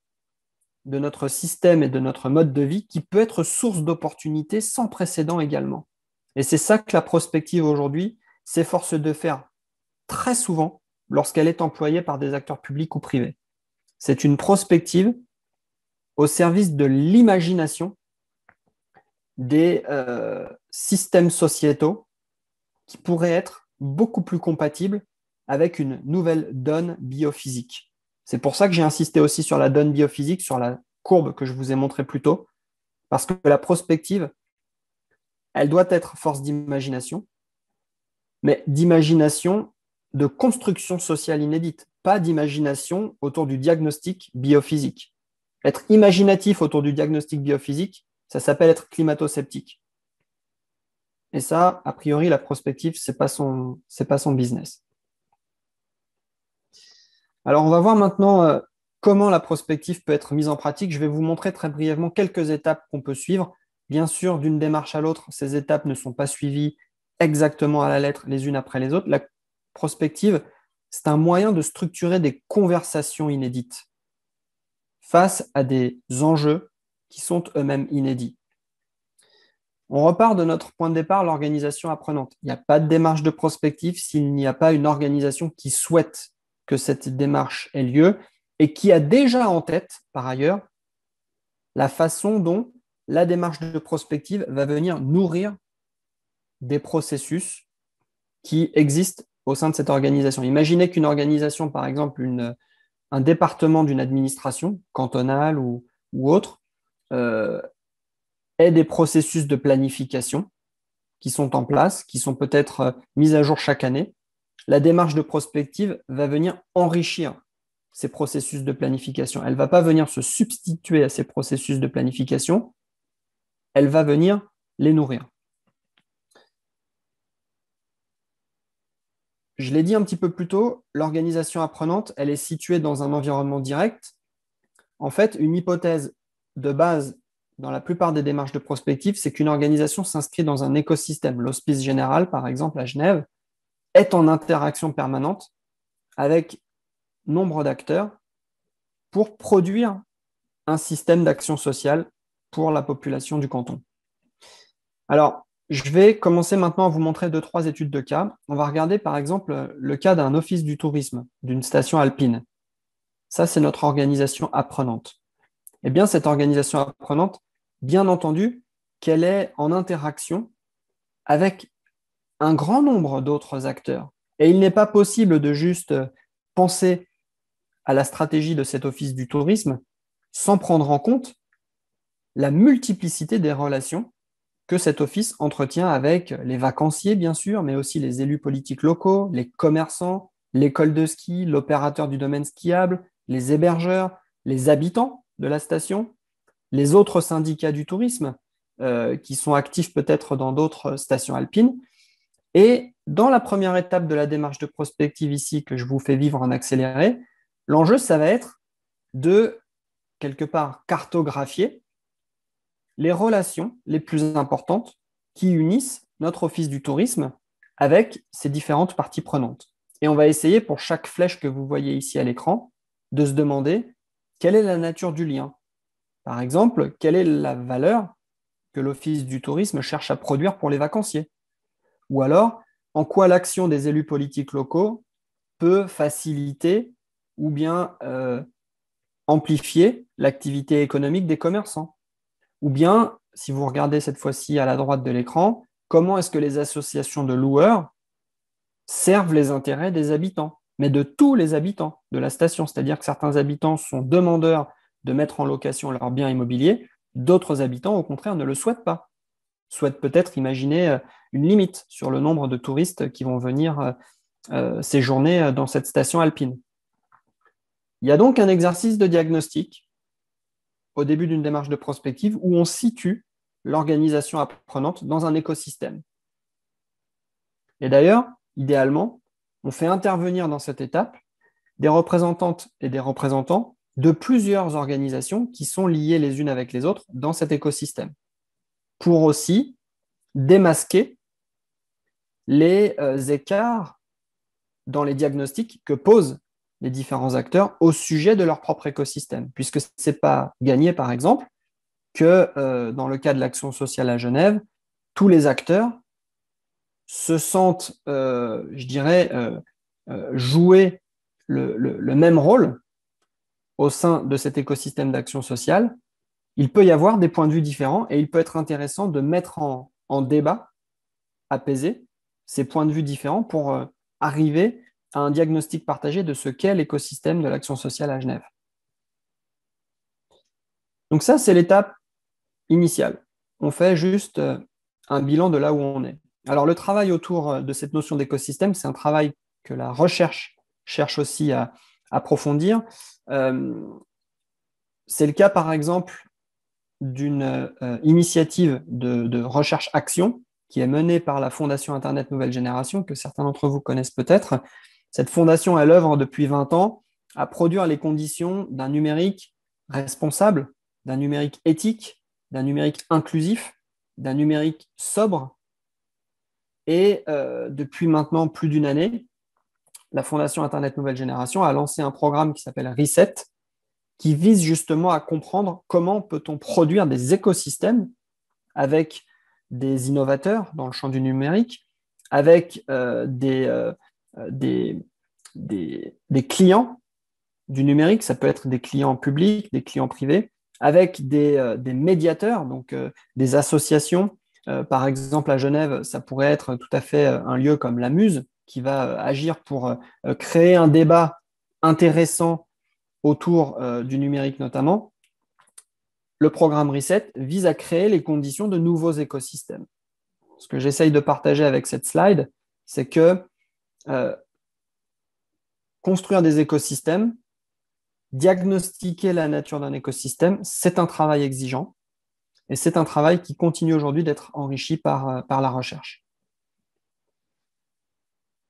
de notre système et de notre mode de vie qui peut être source d'opportunités sans précédent également. Et c'est ça que la prospective aujourd'hui s'efforce de faire très souvent lorsqu'elle est employée par des acteurs publics ou privés. C'est une prospective au service de l'imagination des euh, systèmes sociétaux qui pourraient être beaucoup plus compatibles avec une nouvelle donne biophysique. C'est pour ça que j'ai insisté aussi sur la donne biophysique, sur la courbe que je vous ai montrée plus tôt, parce que la prospective, elle doit être force d'imagination, mais d'imagination de construction sociale inédite, pas d'imagination autour du diagnostic biophysique. Être imaginatif autour du diagnostic biophysique, ça s'appelle être climato-sceptique. Et ça, a priori, la prospective, ce n'est pas, son, pas son business. Alors, on va voir maintenant euh, comment la prospective peut être mise en pratique. Je vais vous montrer très brièvement quelques étapes qu'on peut suivre. Bien sûr, d'une démarche à l'autre, ces étapes ne sont pas suivies exactement à la lettre les unes après les autres. La prospective, c'est un moyen de structurer des conversations inédites face à des enjeux qui sont eux-mêmes inédits. On repart de notre point de départ, l'organisation apprenante. Il n'y a pas de démarche de prospective s'il n'y a pas une organisation qui souhaite que cette démarche ait lieu et qui a déjà en tête, par ailleurs, la façon dont la démarche de prospective va venir nourrir des processus qui existent au sein de cette organisation. Imaginez qu'une organisation, par exemple un département d'une administration cantonale ou autre, euh, aient des processus de planification qui sont en place, qui sont peut-être euh, mis à jour chaque année. La démarche de prospective va venir enrichir ces processus de planification. Elle ne va pas venir se substituer à ces processus de planification, elle va venir les nourrir. Je l'ai dit un petit peu plus tôt, l'organisation apprenante, elle est située dans un environnement direct. En fait, une hypothèse de base dans la plupart des démarches de prospective, c'est qu'une organisation s'inscrit dans un écosystème. L'Hospice général, par exemple, à Genève, est en interaction permanente avec nombre d'acteurs pour produire un système d'action sociale pour la population du canton. Alors, je vais commencer maintenant à vous montrer deux, trois études de cas. On va regarder par exemple le cas d'un office du tourisme, d'une station alpine. Ça, c'est notre organisation apprenante. Eh bien, cette organisation apprenante, bien entendu, qu'elle est en interaction avec un grand nombre d'autres acteurs. Et il n'est pas possible de juste penser à la stratégie de cet office du tourisme sans prendre en compte la multiplicité des relations que cet office entretient avec les vacanciers, bien sûr, mais aussi les élus politiques locaux, les commerçants, l'école de ski, l'opérateur du domaine skiable, les hébergeurs, les habitants de la station, les autres syndicats du tourisme euh, qui sont actifs peut-être dans d'autres stations alpines. Et dans la première étape de la démarche de prospective ici que je vous fais vivre en accéléré, l'enjeu, ça va être de, quelque part, cartographier les relations les plus importantes qui unissent notre office du tourisme avec ces différentes parties prenantes. Et on va essayer, pour chaque flèche que vous voyez ici à l'écran, de se demander quelle est la nature du lien Par exemple, quelle est la valeur que l'Office du tourisme cherche à produire pour les vacanciers Ou alors, en quoi l'action des élus politiques locaux peut faciliter ou bien euh, amplifier l'activité économique des commerçants Ou bien, si vous regardez cette fois-ci à la droite de l'écran, comment est-ce que les associations de loueurs servent les intérêts des habitants mais de tous les habitants de la station. C'est-à-dire que certains habitants sont demandeurs de mettre en location leurs biens immobiliers, d'autres habitants, au contraire, ne le souhaitent pas, souhaitent peut-être imaginer euh, une limite sur le nombre de touristes qui vont venir euh, euh, séjourner dans cette station alpine. Il y a donc un exercice de diagnostic au début d'une démarche de prospective où on situe l'organisation apprenante dans un écosystème. Et d'ailleurs, idéalement, on fait intervenir dans cette étape des représentantes et des représentants de plusieurs organisations qui sont liées les unes avec les autres dans cet écosystème, pour aussi démasquer les euh, écarts dans les diagnostics que posent les différents acteurs au sujet de leur propre écosystème, puisque ce n'est pas gagné, par exemple, que euh, dans le cas de l'action sociale à Genève, tous les acteurs se sentent, euh, je dirais, euh, euh, jouer le, même rôle au sein de cet écosystème d'action sociale, il peut y avoir des points de vue différents et il peut être intéressant de mettre en, débat, apaisé, ces points de vue différents pour arriver à un diagnostic partagé de ce qu'est l'écosystème de l'action sociale à Genève. Donc ça, c'est l'étape initiale. On fait juste un bilan de là où on est. Alors le travail autour euh, de cette notion d'écosystème, c'est un travail que la recherche cherche aussi à, approfondir. Euh, c'est le cas par exemple d'une euh, initiative de, de recherche-action qui est menée par la Fondation Internet Nouvelle Génération, que certains d'entre vous connaissent peut-être. Cette fondation, elle œuvre depuis 20 ans à produire les conditions d'un numérique responsable, d'un numérique éthique, d'un numérique inclusif, d'un numérique sobre et euh, depuis maintenant plus d'une année, la Fondation Internet Nouvelle Génération a lancé un programme qui s'appelle Reset, qui vise justement à comprendre comment peut-on produire des écosystèmes avec des innovateurs dans le champ du numérique, avec euh, euh, des, des, des, clients du numérique, ça peut être des clients publics, des clients privés, avec des, médiateurs, donc des associations, euh, par exemple, à Genève, ça pourrait être tout à fait euh, un lieu comme la Muse qui va euh, agir pour créer un débat intéressant autour du numérique notamment. Le programme Reset vise à créer les conditions de nouveaux écosystèmes. Ce que j'essaye de partager avec cette slide, c'est que construire des écosystèmes, diagnostiquer la nature d'un écosystème, c'est un travail exigeant. Et c'est un travail qui continue aujourd'hui d'être enrichi euh, par, la recherche.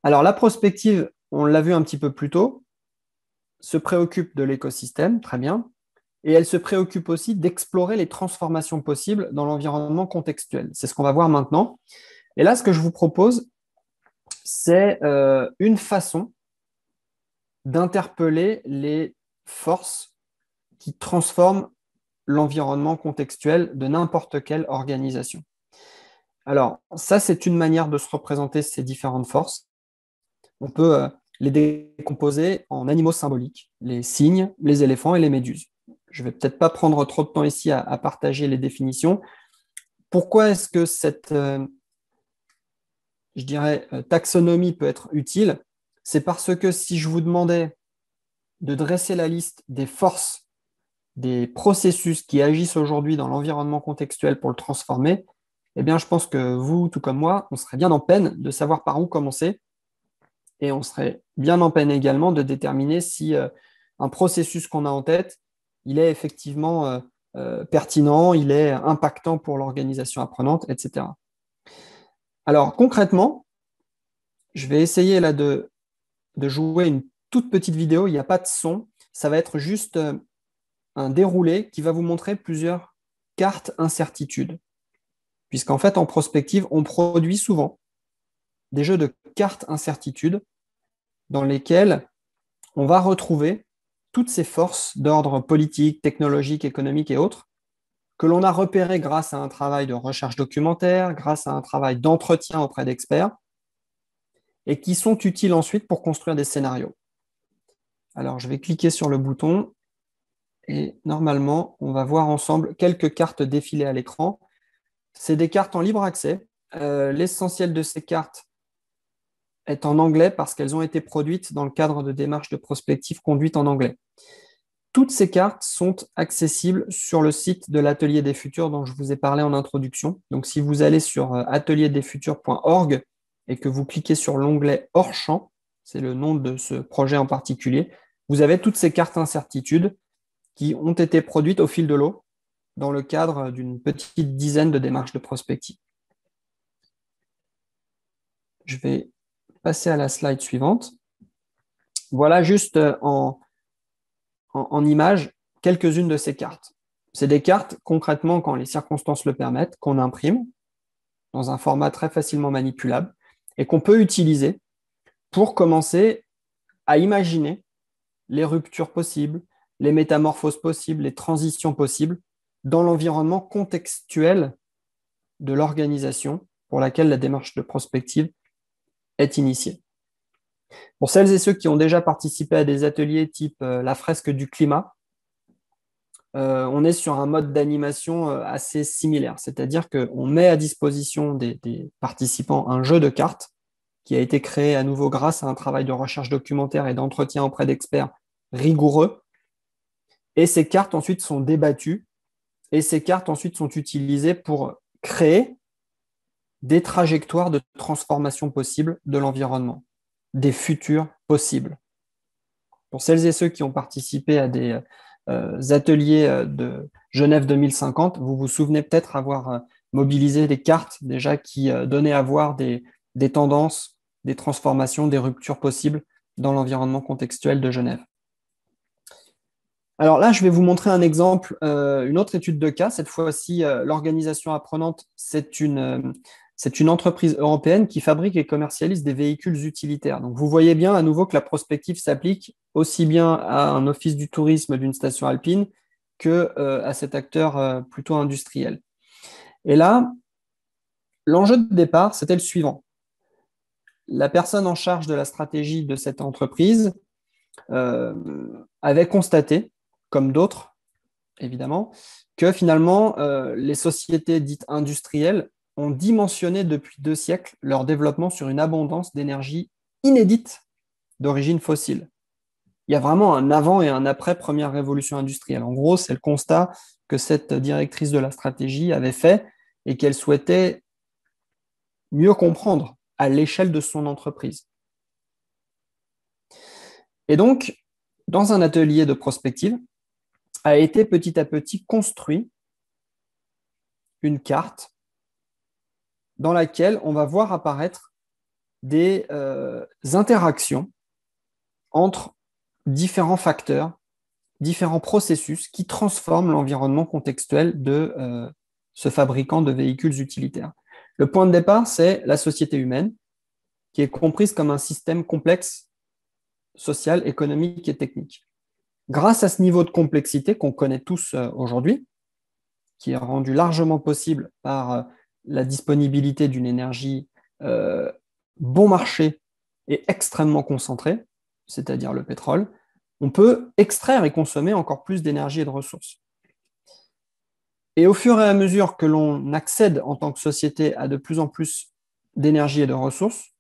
Alors la prospective, on l'a vu un petit peu plus tôt, se préoccupe de l'écosystème, très bien, et elle se préoccupe aussi d'explorer les transformations possibles dans l'environnement contextuel. C'est ce qu'on va voir maintenant. Et là, ce que je vous propose, c'est euh, une façon d'interpeller les forces qui transforment l'environnement contextuel de n'importe quelle organisation. Alors, ça, c'est une manière de se représenter ces différentes forces. On peut euh, les décomposer en animaux symboliques, les cygnes, les éléphants et les méduses. Je ne vais peut-être pas prendre trop de temps ici à, partager les définitions. Pourquoi est-ce que cette, euh, je dirais, euh, taxonomie peut être utile C'est parce que si je vous demandais de dresser la liste des forces des processus qui agissent aujourd'hui dans l'environnement contextuel pour le transformer, eh bien, je pense que vous, tout comme moi, on serait bien en peine de savoir par où commencer. Et on serait bien en peine également de déterminer si euh, un processus qu'on a en tête, il est effectivement euh, euh, pertinent, il est impactant pour l'organisation apprenante, etc. Alors concrètement, je vais essayer là de, de jouer une toute petite vidéo, il n'y a pas de son, ça va être juste un déroulé qui va vous montrer plusieurs cartes incertitudes. Puisqu'en fait, en prospective, on produit souvent des jeux de cartes incertitudes dans lesquels on va retrouver toutes ces forces d'ordre politique, technologique, économique et autres que l'on a repérées grâce à un travail de recherche documentaire, grâce à un travail d'entretien auprès d'experts, et qui sont utiles ensuite pour construire des scénarios. Alors, je vais cliquer sur le bouton et normalement, on va voir ensemble quelques cartes défilées à l'écran. C'est des cartes en libre accès. Euh, l'essentiel de ces cartes est en anglais parce qu'elles ont été produites dans le cadre de démarches de prospective conduites en anglais. Toutes ces cartes sont accessibles sur le site de l'Atelier des Futurs dont je vous ai parlé en introduction. Donc si vous allez sur euh, atelierdesfuturs.org et que vous cliquez sur l'onglet hors champ, c'est le nom de ce projet en particulier, vous avez toutes ces cartes incertitudes qui ont été produites au fil de l'eau dans le cadre d'une petite dizaine de démarches de prospective. Je vais passer à la slide suivante. Voilà juste euh, en, en, image quelques-unes de ces cartes. C'est des cartes, concrètement, quand les circonstances le permettent, qu'on imprime dans un format très facilement manipulable et qu'on peut utiliser pour commencer à imaginer les ruptures possibles, les métamorphoses possibles, les transitions possibles dans l'environnement contextuel de l'organisation pour laquelle la démarche de prospective est initiée. Pour celles et ceux qui ont déjà participé à des ateliers type euh, la fresque du climat, euh, on est sur un mode d'animation euh, assez similaire, c'est-à-dire qu'on met à disposition des, participants un jeu de cartes qui a été créé à nouveau grâce à un travail de recherche documentaire et d'entretien auprès d'experts rigoureux et ces cartes ensuite sont débattues et ces cartes ensuite sont utilisées pour créer des trajectoires de transformation possible de l'environnement, des futurs possibles. Pour celles et ceux qui ont participé à des euh, ateliers euh, de Genève 2050, vous vous souvenez peut-être avoir euh, mobilisé des cartes déjà qui donnaient à voir des tendances, des transformations, des ruptures possibles dans l'environnement contextuel de Genève. Alors là, je vais vous montrer un exemple, euh, une autre étude de cas. Cette fois-ci, euh, l'organisation apprenante, c'est une, euh, c'est une entreprise européenne qui fabrique et commercialise des véhicules utilitaires. Donc vous voyez bien à nouveau que la prospective s'applique aussi bien à un office du tourisme d'une station alpine que à cet acteur plutôt industriel. Et là, l'enjeu de départ, c'était le suivant. La personne en charge de la stratégie de cette entreprise avait constaté comme d'autres, évidemment, que finalement, euh, les sociétés dites industrielles ont dimensionné depuis deux siècles leur développement sur une abondance d'énergie inédite d'origine fossile. Il y a vraiment un avant et un après première révolution industrielle. En gros, c'est le constat que cette directrice de la stratégie avait fait et qu'elle souhaitait mieux comprendre à l'échelle de son entreprise. Et donc, dans un atelier de prospective, a été petit à petit construit une carte dans laquelle on va voir apparaître des euh, interactions entre différents facteurs, différents processus qui transforment l'environnement contextuel de euh, ce fabricant de véhicules utilitaires. Le point de départ, c'est la société humaine, qui est comprise comme un système complexe, social, économique et technique grâce à ce niveau de complexité qu'on connaît tous euh, aujourd'hui, qui est rendu largement possible par euh, la disponibilité d'une énergie euh, bon marché et extrêmement concentrée, c'est-à-dire le pétrole, on peut extraire et consommer encore plus d'énergie et de ressources. Et au fur et à mesure que l'on accède en tant que société à de plus en plus d'énergie et de ressources,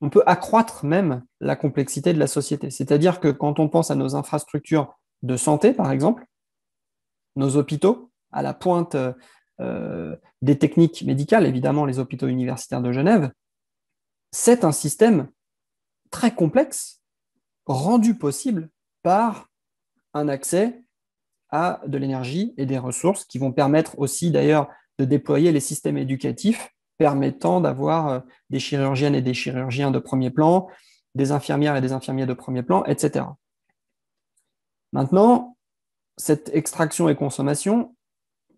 on peut accroître même la complexité de la société. C'est-à-dire que quand on pense à nos infrastructures de santé, par exemple, nos hôpitaux, à la pointe euh, euh, des techniques médicales, évidemment les hôpitaux universitaires de Genève, c'est un système très complexe rendu possible par un accès à de l'énergie et des ressources qui vont permettre aussi d'ailleurs de déployer les systèmes éducatifs permettant d'avoir euh, des chirurgiennes et des chirurgiens de premier plan, des infirmières et des infirmiers de premier plan, etc. Maintenant, cette extraction et consommation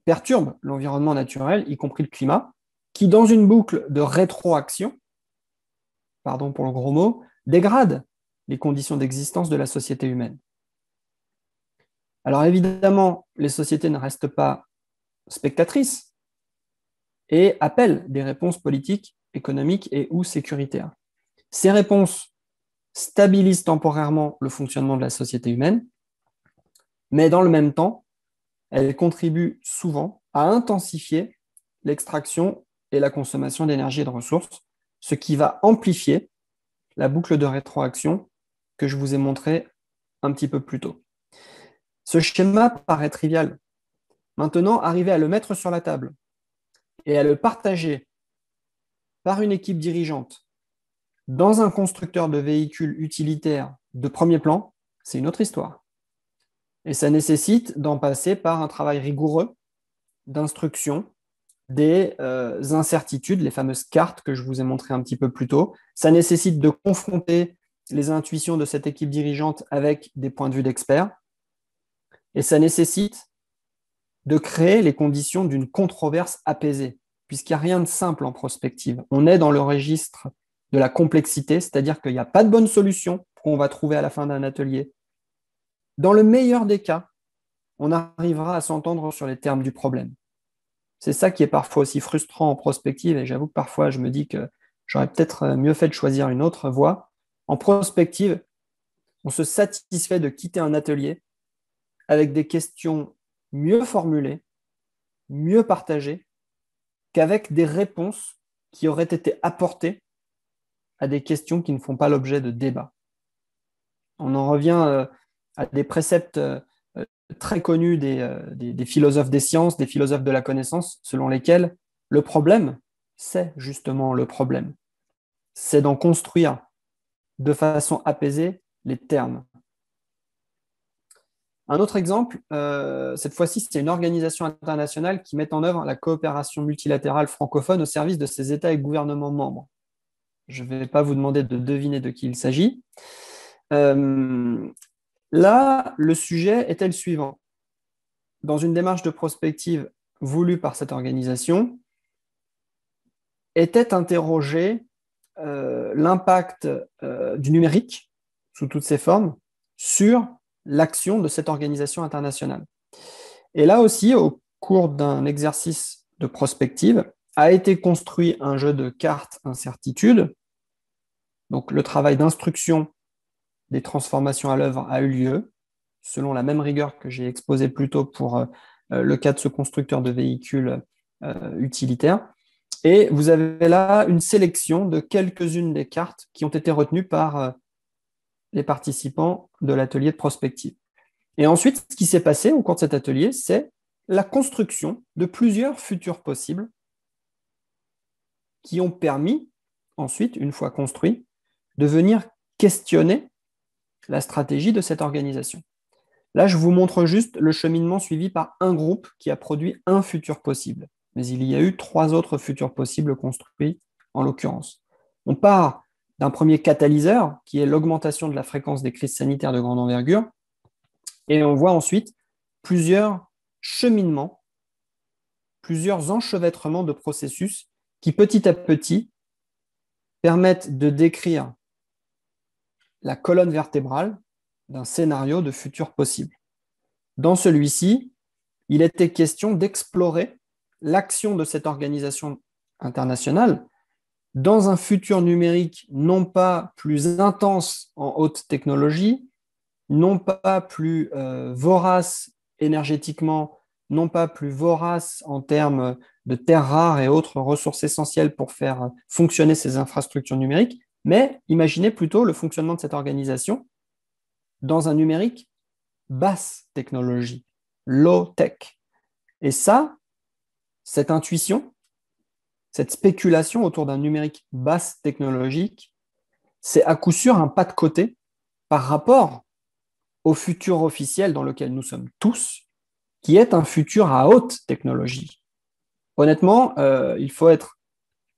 perturbe l'environnement naturel, y compris le climat, qui, dans une boucle de rétroaction, pardon pour le gros mot, dégrade les conditions d'existence de la société humaine. Alors évidemment, les sociétés ne restent pas spectatrices et appellent des réponses politiques, économiques et ou sécuritaires. Ces réponses stabilisent temporairement le fonctionnement de la société humaine, mais dans le même temps, elles contribuent souvent à intensifier l'extraction et la consommation d'énergie et de ressources, ce qui va amplifier la boucle de rétroaction que je vous ai montrée un petit peu plus tôt. Ce schéma paraît trivial. Maintenant, arriver à le mettre sur la table et à le partager par une équipe dirigeante dans un constructeur de véhicules utilitaires de premier plan, c'est une autre histoire. Et ça nécessite d'en passer par un travail rigoureux d'instruction des euh, incertitudes, les fameuses cartes que je vous ai montrées un petit peu plus tôt. Ça nécessite de confronter les intuitions de cette équipe dirigeante avec des points de vue d'experts. Et ça nécessite de créer les conditions d'une controverse apaisée, puisqu'il n'y a rien de simple en prospective. On est dans le registre de la complexité, c'est-à-dire qu'il n'y a pas de bonne solution qu'on va trouver à la fin d'un atelier. Dans le meilleur des cas, on arrivera à s'entendre sur les termes du problème. C'est ça qui est parfois aussi frustrant en prospective, et j'avoue que parfois je me dis que j'aurais peut-être mieux fait de choisir une autre voie. En prospective, on se satisfait de quitter un atelier avec des questions mieux formulés, mieux partagés, qu'avec des réponses qui auraient été apportées à des questions qui ne font pas l'objet de débats. On en revient euh, à des préceptes euh, très connus euh, des philosophes des sciences, des philosophes de la connaissance, selon lesquels le problème, c'est justement le problème. C'est d'en construire de façon apaisée les termes. Un autre exemple, euh, cette fois-ci, c'est une organisation internationale qui met en œuvre la coopération multilatérale francophone au service de ses États et gouvernements membres. Je ne vais pas vous demander de deviner de qui il s'agit. Euh, là, le sujet était le suivant. Dans une démarche de prospective voulue par cette organisation, était interrogé euh, l'impact du numérique sous toutes ses formes sur l'action de cette organisation internationale. Et là aussi, au cours d'un exercice de prospective, a été construit un jeu de cartes incertitudes. Donc le travail d'instruction des transformations à l'œuvre a eu lieu, selon la même rigueur que j'ai exposée plus tôt pour euh, euh, le cas de ce constructeur de véhicules euh, utilitaires. Et vous avez là une sélection de quelques-unes des cartes qui ont été retenues par les participants de l'atelier de prospective. Et ensuite, ce qui s'est passé au cours de cet atelier, c'est la construction de plusieurs futurs possibles qui ont permis, ensuite, une fois construits, de venir questionner la stratégie de cette organisation. Là, je vous montre juste le cheminement suivi par un groupe qui a produit un futur possible. Mais il y a eu trois autres futurs possibles construits, en l'occurrence. On part d'un premier catalyseur, qui est l'augmentation de la fréquence des crises sanitaires de grande envergure. Et on voit ensuite plusieurs cheminements, plusieurs enchevêtrements de processus qui petit à petit permettent de décrire la colonne vertébrale d'un scénario de futur possible. Dans celui-ci, il était question d'explorer l'action de cette organisation internationale dans un futur numérique non pas plus intense en haute technologie, non pas plus euh, vorace énergétiquement, non pas plus vorace en termes de terres rares et autres ressources essentielles pour faire fonctionner ces infrastructures numériques, mais imaginez plutôt le fonctionnement de cette organisation dans un numérique basse technologie, low tech. Et ça, cette intuition, cette spéculation autour d'un numérique basse technologique, c'est à coup sûr un pas de côté par rapport au futur officiel dans lequel nous sommes tous, qui est un futur à haute technologie. Honnêtement, euh, il faut être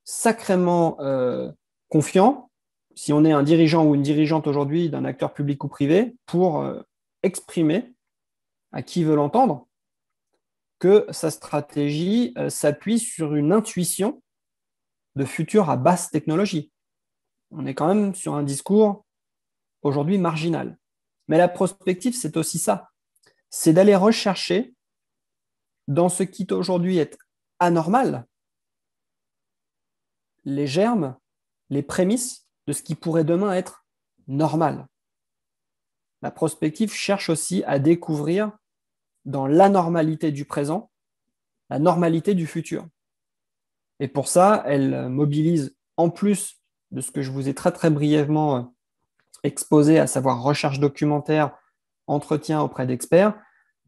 sacrément euh, confiant si on est un dirigeant ou une dirigeante aujourd'hui d'un acteur public ou privé pour euh, exprimer à qui veut l'entendre que sa stratégie s'appuie sur une intuition de futur à basse technologie. On est quand même sur un discours aujourd'hui marginal. Mais la prospective, c'est aussi ça. C'est d'aller rechercher dans ce qui aujourd'hui est anormal les germes, les prémices de ce qui pourrait demain être normal. La prospective cherche aussi à découvrir dans l'anormalité du présent la normalité du futur. Et pour ça, elle euh, mobilise, en plus de ce que je vous ai très très brièvement euh, exposé, à savoir recherche documentaire, entretien auprès d'experts,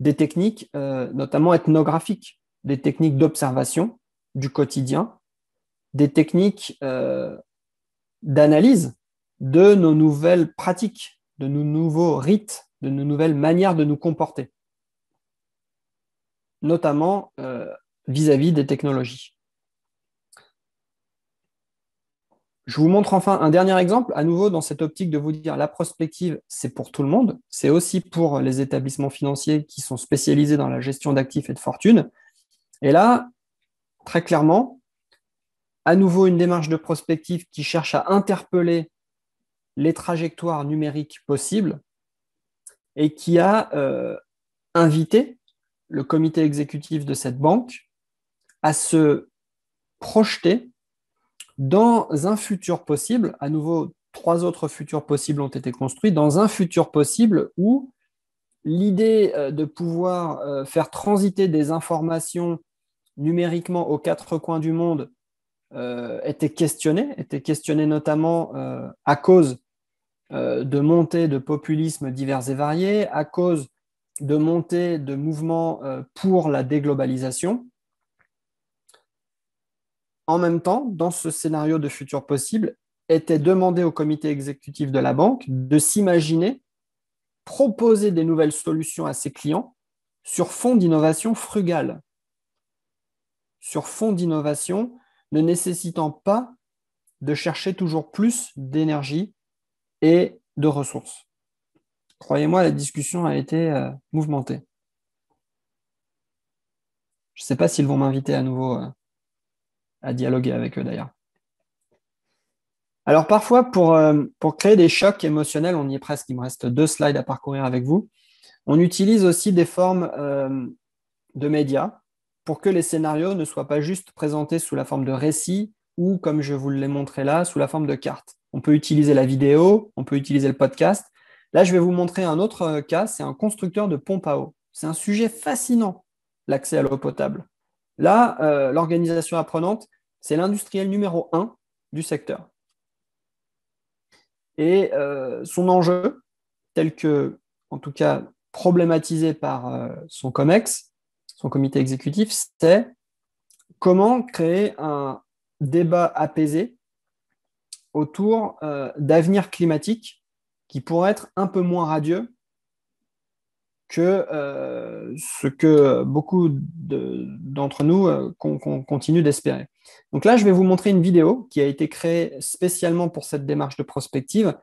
des techniques euh, notamment ethnographiques, des techniques d'observation du quotidien, des techniques d'analyse de nos nouvelles pratiques, de nos nouveaux rites, de nos nouvelles manières de nous comporter, notamment vis à -vis des technologies. Je vous montre enfin un dernier exemple, à nouveau dans cette optique de vous dire la prospective, c'est pour tout le monde, c'est aussi pour les établissements financiers qui sont spécialisés dans la gestion d'actifs et de fortune. Et là, très clairement, à nouveau une démarche de prospective qui cherche à interpeller les trajectoires numériques possibles et qui a euh, invité le comité exécutif de cette banque à se projeter dans un futur possible, à nouveau, trois autres futurs possibles ont été construits. Dans un futur possible où l'idée euh, de pouvoir euh, faire transiter des informations numériquement aux quatre coins du monde euh, était questionnée, était questionnée notamment à cause de montées de populismes divers et variés, à cause de montées de mouvements pour la déglobalisation, en même temps, dans ce scénario de futur possible, était demandé au comité exécutif de la banque de s'imaginer proposer des nouvelles solutions à ses clients sur fond d'innovation frugale, sur fond d'innovation ne nécessitant pas de chercher toujours plus d'énergie et de ressources. Croyez-moi, la discussion a été euh, mouvementée. Je ne sais pas s'ils vont m'inviter à nouveau euh, à dialoguer avec eux d'ailleurs. Alors parfois, pour, euh, pour, créer des chocs émotionnels, on y est presque, il me reste deux slides à parcourir avec vous, on utilise aussi des formes euh, de médias pour que les scénarios ne soient pas juste présentés sous la forme de récits ou, comme je vous l'ai montré là, sous la forme de cartes. On peut utiliser la vidéo, on peut utiliser le podcast. Là, je vais vous montrer un autre euh, cas, c'est un constructeur de pompes à eau. C'est un sujet fascinant, l'accès à l'eau potable. Là, euh, l'organisation apprenante, c'est l'industriel numéro un du secteur. Et euh, son enjeu, tel que, en tout cas, problématisé par euh, son COMEX, son comité exécutif, c'est comment créer un débat apaisé autour d'avenir climatique qui pourrait être un peu moins radieux que euh, ce que beaucoup d'entre nous euh, continuent d'espérer. Donc là, je vais vous montrer une vidéo qui a été créée spécialement pour cette démarche de prospective.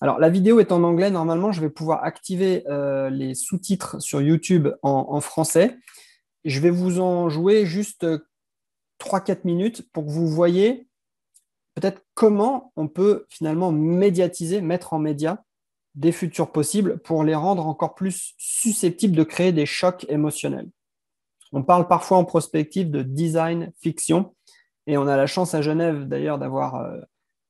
Alors, la vidéo est en anglais. Normalement, je vais pouvoir activer euh, les sous-titres sur YouTube en, en, français. Je vais vous en jouer juste 3-4 minutes pour que vous voyez peut-être comment on peut finalement médiatiser, mettre en média des futurs possibles pour les rendre encore plus susceptibles de créer des chocs émotionnels. On parle parfois en prospective de design fiction, et on a la chance à Genève d'ailleurs d'avoir euh,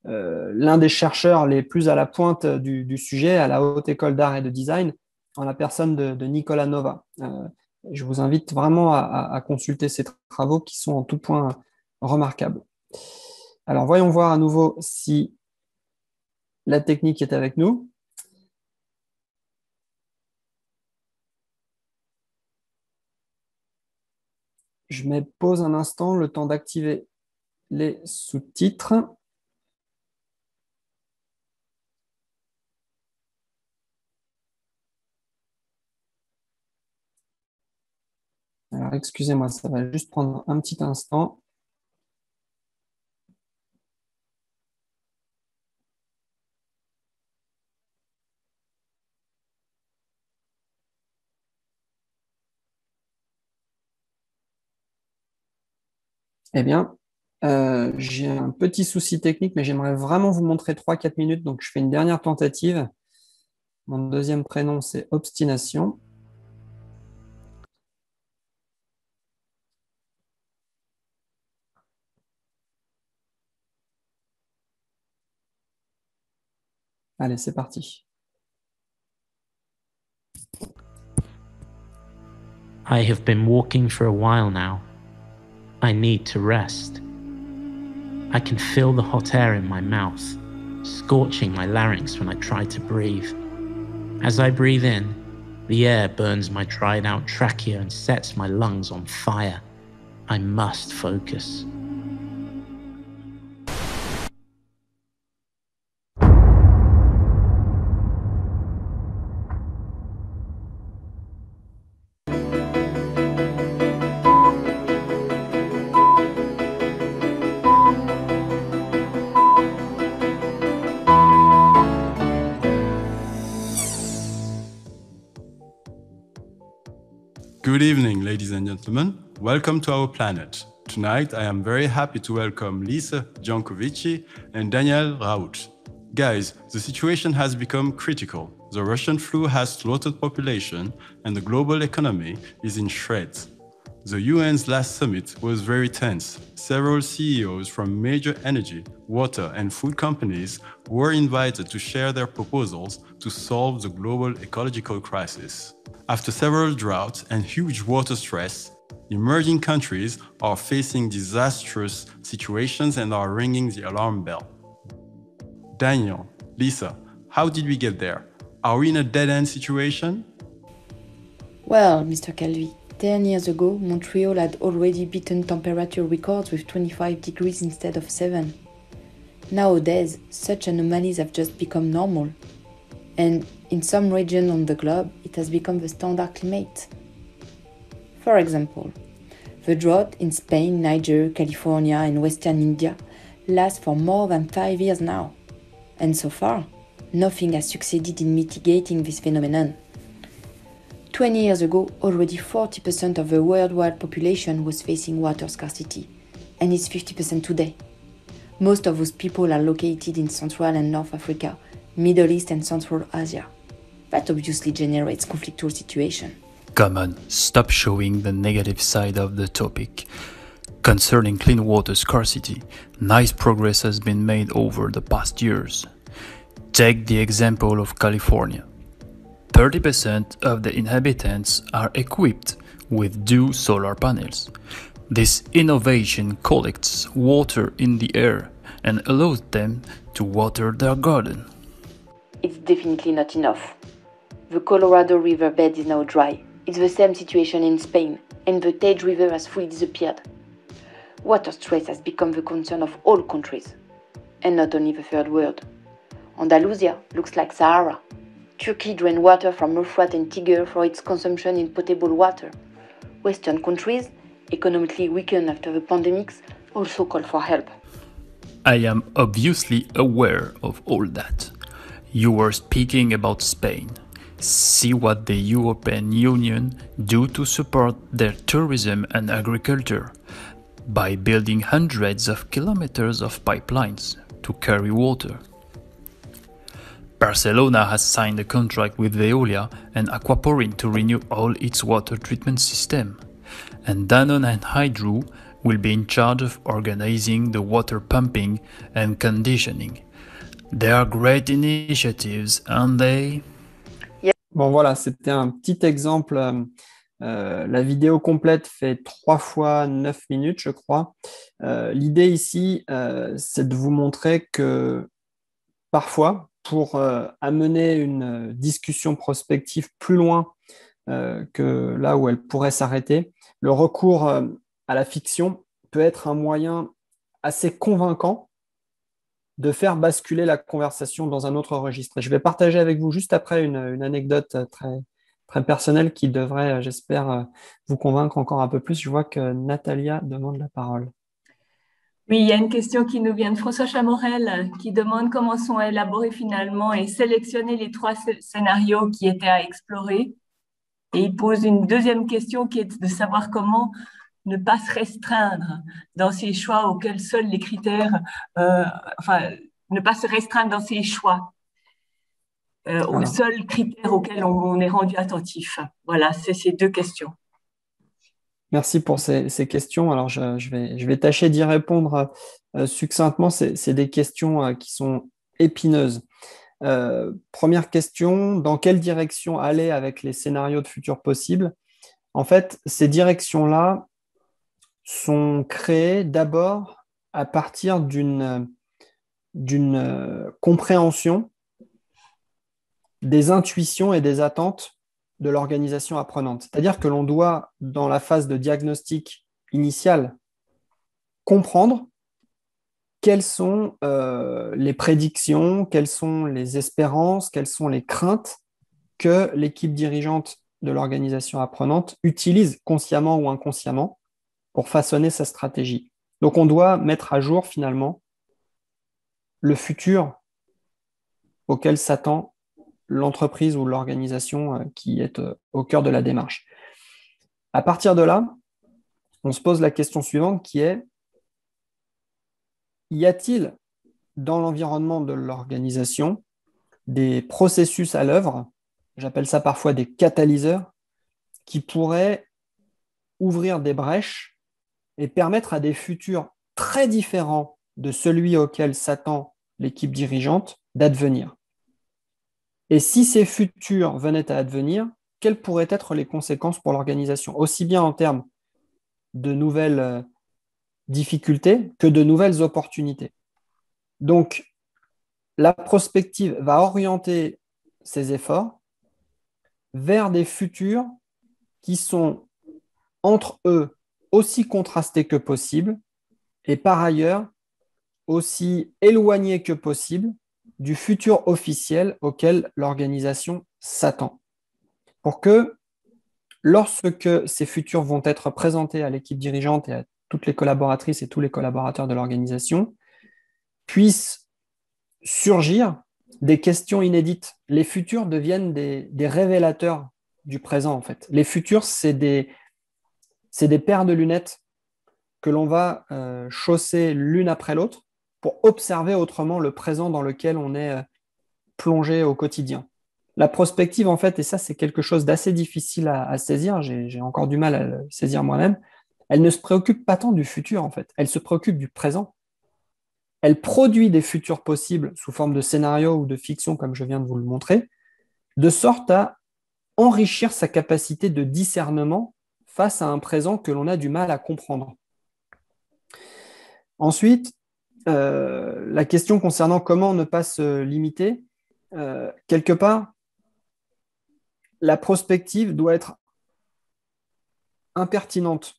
euh, l'un des chercheurs les plus à la pointe du, sujet à la Haute École d'Art et de Design, en la personne de, Nicolas Nova. Euh, je vous invite vraiment à, à, consulter ses travaux qui sont en tout point remarquables. Alors voyons voir à nouveau si la technique est avec nous. Je me pose un instant le temps d'activer les sous-titres. Alors, excusez-moi, ça va juste prendre un petit instant. Eh bien, euh, j'ai un petit souci technique, mais j'aimerais vraiment vous montrer 3-4 minutes. Donc, je fais une dernière tentative. Mon deuxième prénom, c'est Obstination. Allez, c'est parti. I have been walking for a while now. I need to rest. I can feel the hot air in my mouth, scorching my larynx when I try to breathe. As I breathe in, the air burns my dried out trachea and sets my lungs on fire. I must focus. Good evening, ladies and gentlemen. Welcome to our planet. Tonight, I am very happy to welcome Lisa Jankovici and Daniel Raoult. Guys, the situation has become critical. The Russian flu has slaughtered population and the global economy is in shreds. The UN's last summit was very tense. Several CEOs from major energy, water and food companies were invited to share their proposals to solve the global ecological crisis. After several droughts and huge water stress, emerging countries are facing disastrous situations and are ringing the alarm bell. Daniel, Lisa, how did we get there? Are we in a dead-end situation? Well, Mr. Calvi, 10 years ago, Montreal had already beaten temperature records with 25 degrees instead of 7. Nowadays, such anomalies have just become normal. And in some regions on the globe, it has become the standard climate. For example, the drought in Spain, Niger, California, and Western India lasts for more than five years now. And so far, nothing has succeeded in mitigating this phenomenon. 20 years ago, already 40% of the worldwide population was facing water scarcity, and it's 50% today. Most of those people are located in Central and North Africa, Middle East and Central Asia. That obviously generates conflictual situation. Come on, stop showing the negative side of the topic. Concerning clean water scarcity, nice progress has been made over the past years. Take the example of California. 30% of the inhabitants are equipped with dew solar panels. This innovation collects water in the air and allows them to water their garden. It's definitely not enough. The Colorado River bed is now dry. It's the same situation in Spain, and the Tage River has fully disappeared. Water stress has become the concern of all countries, and not only the third world. Andalusia looks like Sahara. Turkey drains water from Euphrates and Tigr for its consumption in potable water. Western countries, economically weakened after the pandemics, also call for help. I am obviously aware of all that. You were speaking about Spain. See what the European Union do to support their tourism and agriculture by building hundreds of kilometers of pipelines to carry water. Barcelona has signed a contract with Veolia and Aquaporin to renew all its water treatment system. And Danone and Hydro will be in charge of organizing the water pumping and conditioning. They are great initiatives, aren't they? Bon voilà, c'était un petit exemple. Euh, euh, la vidéo complète fait trois fois neuf minutes, je crois. Euh, L'idée ici, euh, c'est de vous montrer que parfois, pour euh, amener une euh, discussion prospective plus loin euh, que là où elle pourrait s'arrêter, le recours à la fiction peut être un moyen assez convaincant de faire basculer la conversation dans un autre registre. je vais partager avec vous juste après une, anecdote très, très personnelle qui devrait, j'espère, vous convaincre encore un peu plus. Je vois que Natalia demande la parole. Oui, il y a une question qui nous vient de François Chamorel qui demande comment sont élaborés finalement et sélectionnés les trois scénarios qui étaient à explorer. Et il pose une deuxième question qui est de savoir comment ne pas se restreindre dans ces choix auxquels seuls les critères, euh, enfin, ne pas se restreindre dans ces choix, euh, aux seuls critères auxquels on est rendu attentif. Voilà, c'est ces deux questions. Merci pour ces, questions. Alors, je, vais, tâcher d'y répondre euh, succinctement. C'est des questions euh, qui sont épineuses. Euh, première question, dans quelle direction aller avec les scénarios de futur possibles En fait, ces directions-là sont créées d'abord à partir d'une compréhension des intuitions et des attentes de l'organisation apprenante. C'est-à-dire que l'on doit, dans la phase de diagnostic initial, comprendre quelles sont euh, les prédictions, quelles sont les espérances, quelles sont les craintes que l'équipe dirigeante de l'organisation apprenante utilise consciemment ou inconsciemment pour façonner sa stratégie. Donc on doit mettre à jour finalement le futur auquel s'attend l'entreprise ou l'organisation euh, qui est euh, au cœur de la démarche. À partir de là, on se pose la question suivante qui est, y a-t-il dans l'environnement de l'organisation des processus à l'œuvre, j'appelle ça parfois des catalyseurs, qui pourraient ouvrir des brèches et permettre à des futurs très différents de celui auquel s'attend l'équipe dirigeante d'advenir. Et si ces futurs venaient à advenir, quelles pourraient être les conséquences pour l'organisation, aussi bien en termes de nouvelles euh, difficultés que de nouvelles opportunités. Donc, la prospective va orienter ses efforts vers des futurs qui sont entre eux aussi contrastés que possible et par ailleurs aussi éloignés que possible du futur officiel auquel l'organisation s'attend. Pour que, lorsque ces futurs vont être présentés à l'équipe dirigeante et à toutes les collaboratrices et tous les collaborateurs de l'organisation, puissent surgir des questions inédites. Les futurs deviennent des, révélateurs du présent, en fait. Les futurs, c'est des, paires de lunettes que l'on va euh, chausser l'une après l'autre pour observer autrement le présent dans lequel on est euh, plongé au quotidien. La prospective, en fait, et ça, c'est quelque chose d'assez difficile à, saisir, j'ai encore du mal à le saisir moi-même, elle ne se préoccupe pas tant du futur, en fait, elle se préoccupe du présent. Elle produit des futurs possibles sous forme de scénarios ou de fiction, comme je viens de vous le montrer, de sorte à enrichir sa capacité de discernement face à un présent que l'on a du mal à comprendre. Ensuite, euh, la question concernant comment ne pas se limiter, euh, quelque part, la prospective doit être impertinente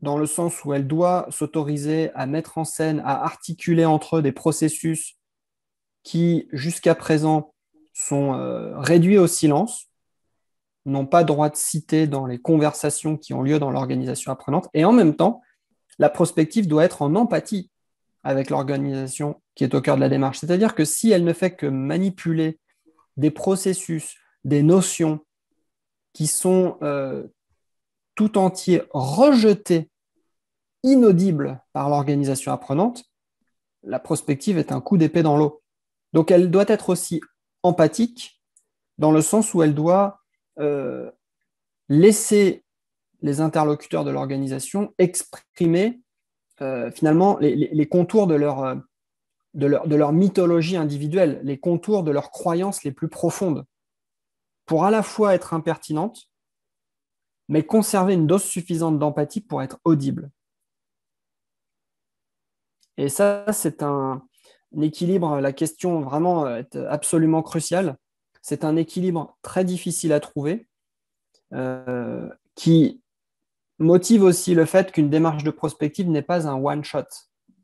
dans le sens où elle doit s'autoriser à mettre en scène, à articuler entre eux des processus qui, jusqu'à présent, sont euh, réduits au silence, n'ont pas droit de citer dans les conversations qui ont lieu dans l'organisation apprenante. Et en même temps, la prospective doit être en empathie avec l'organisation qui est au cœur de la démarche. C'est-à-dire que si elle ne fait que manipuler des processus, des notions qui sont euh, tout entier rejetées, inaudibles par l'organisation apprenante, la prospective est un coup d'épée dans l'eau. Donc elle doit être aussi empathique dans le sens où elle doit euh, laisser les interlocuteurs de l'organisation exprimer euh, finalement les, contours de leur, euh, de, leur, de leur mythologie individuelle, les contours de leurs croyances les plus profondes, pour à la fois être impertinente, mais conserver une dose suffisante d'empathie pour être audible. Et ça, c'est un, équilibre, la question vraiment euh, est absolument cruciale. C'est un équilibre très difficile à trouver, qui motive aussi le fait qu'une démarche de prospective n'est pas un one-shot.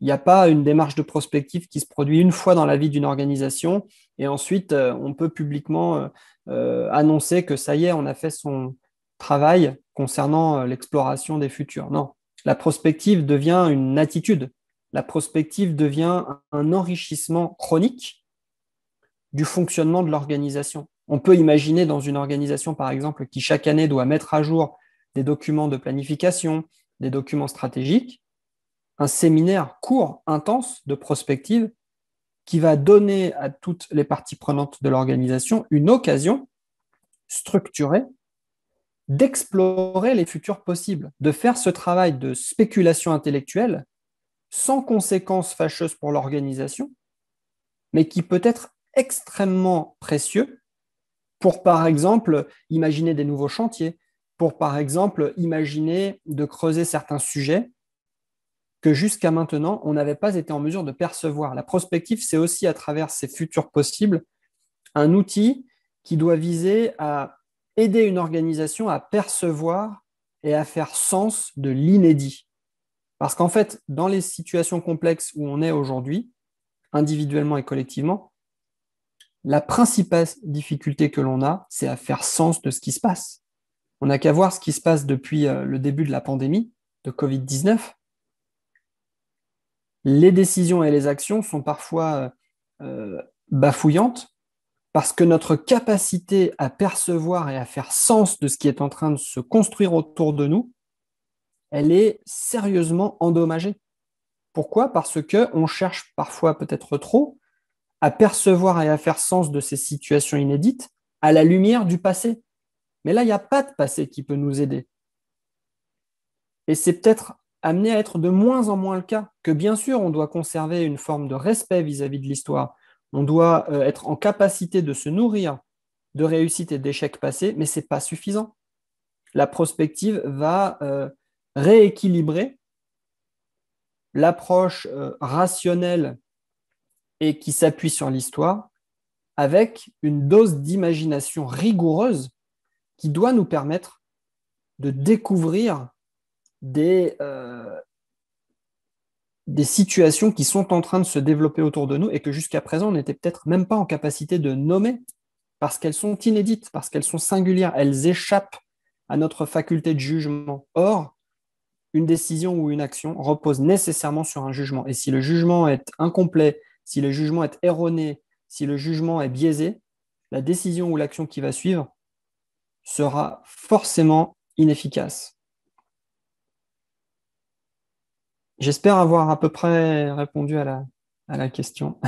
Il n'y a pas une démarche de prospective qui se produit une fois dans la vie d'une organisation et ensuite euh, on peut publiquement euh, euh, annoncer que ça y est, on a fait son travail concernant l'exploration des futurs. Non, la prospective devient une attitude. La prospective devient un enrichissement chronique du fonctionnement de l'organisation. On peut imaginer dans une organisation, par exemple, qui chaque année doit mettre à jour des documents de planification, des documents stratégiques, un séminaire court, intense de prospective qui va donner à toutes les parties prenantes de l'organisation une occasion structurée d'explorer les futurs possibles, de faire ce travail de spéculation intellectuelle sans conséquences fâcheuses pour l'organisation, mais qui peut être extrêmement précieux pour, par exemple, imaginer des nouveaux chantiers, pour, par exemple, imaginer de creuser certains sujets que jusqu'à maintenant, on n'avait pas été en mesure de percevoir. La prospective, c'est aussi à travers ces futurs possibles un outil qui doit viser à aider une organisation à percevoir et à faire sens de l'inédit. Parce qu'en fait, dans les situations complexes où on est aujourd'hui, individuellement et collectivement, la principale difficulté que l'on a, c'est à faire sens de ce qui se passe. On n'a qu'à voir ce qui se passe depuis euh, le début de la pandémie de Covid-19. Les décisions et les actions sont parfois euh, euh, bafouillantes parce que notre capacité à percevoir et à faire sens de ce qui est en train de se construire autour de nous, elle est sérieusement endommagée. Pourquoi Parce que on cherche parfois peut-être trop à percevoir et à faire sens de ces situations inédites à la lumière du passé. Mais là, il n'y a pas de passé qui peut nous aider. Et c'est peut-être amené à être de moins en moins le cas, que bien sûr, on doit conserver une forme de respect vis-à-vis de l'histoire, on doit euh, être en capacité de se nourrir de réussites et d'échecs passés, mais ce n'est pas suffisant. La prospective va euh, rééquilibrer l'approche euh, rationnelle et qui s'appuie sur l'histoire avec une dose d'imagination rigoureuse qui doit nous permettre de découvrir des, euh, des situations qui sont en train de se développer autour de nous et que jusqu'à présent, on n'était peut-être même pas en capacité de nommer parce qu'elles sont inédites, parce qu'elles sont singulières, elles échappent à notre faculté de jugement. Or, une décision ou une action repose nécessairement sur un jugement. Et si le jugement est incomplet, si le jugement est erroné, si le jugement est biaisé, la décision ou l'action qui va suivre sera forcément inefficace. J'espère avoir à peu près répondu à la, à la question.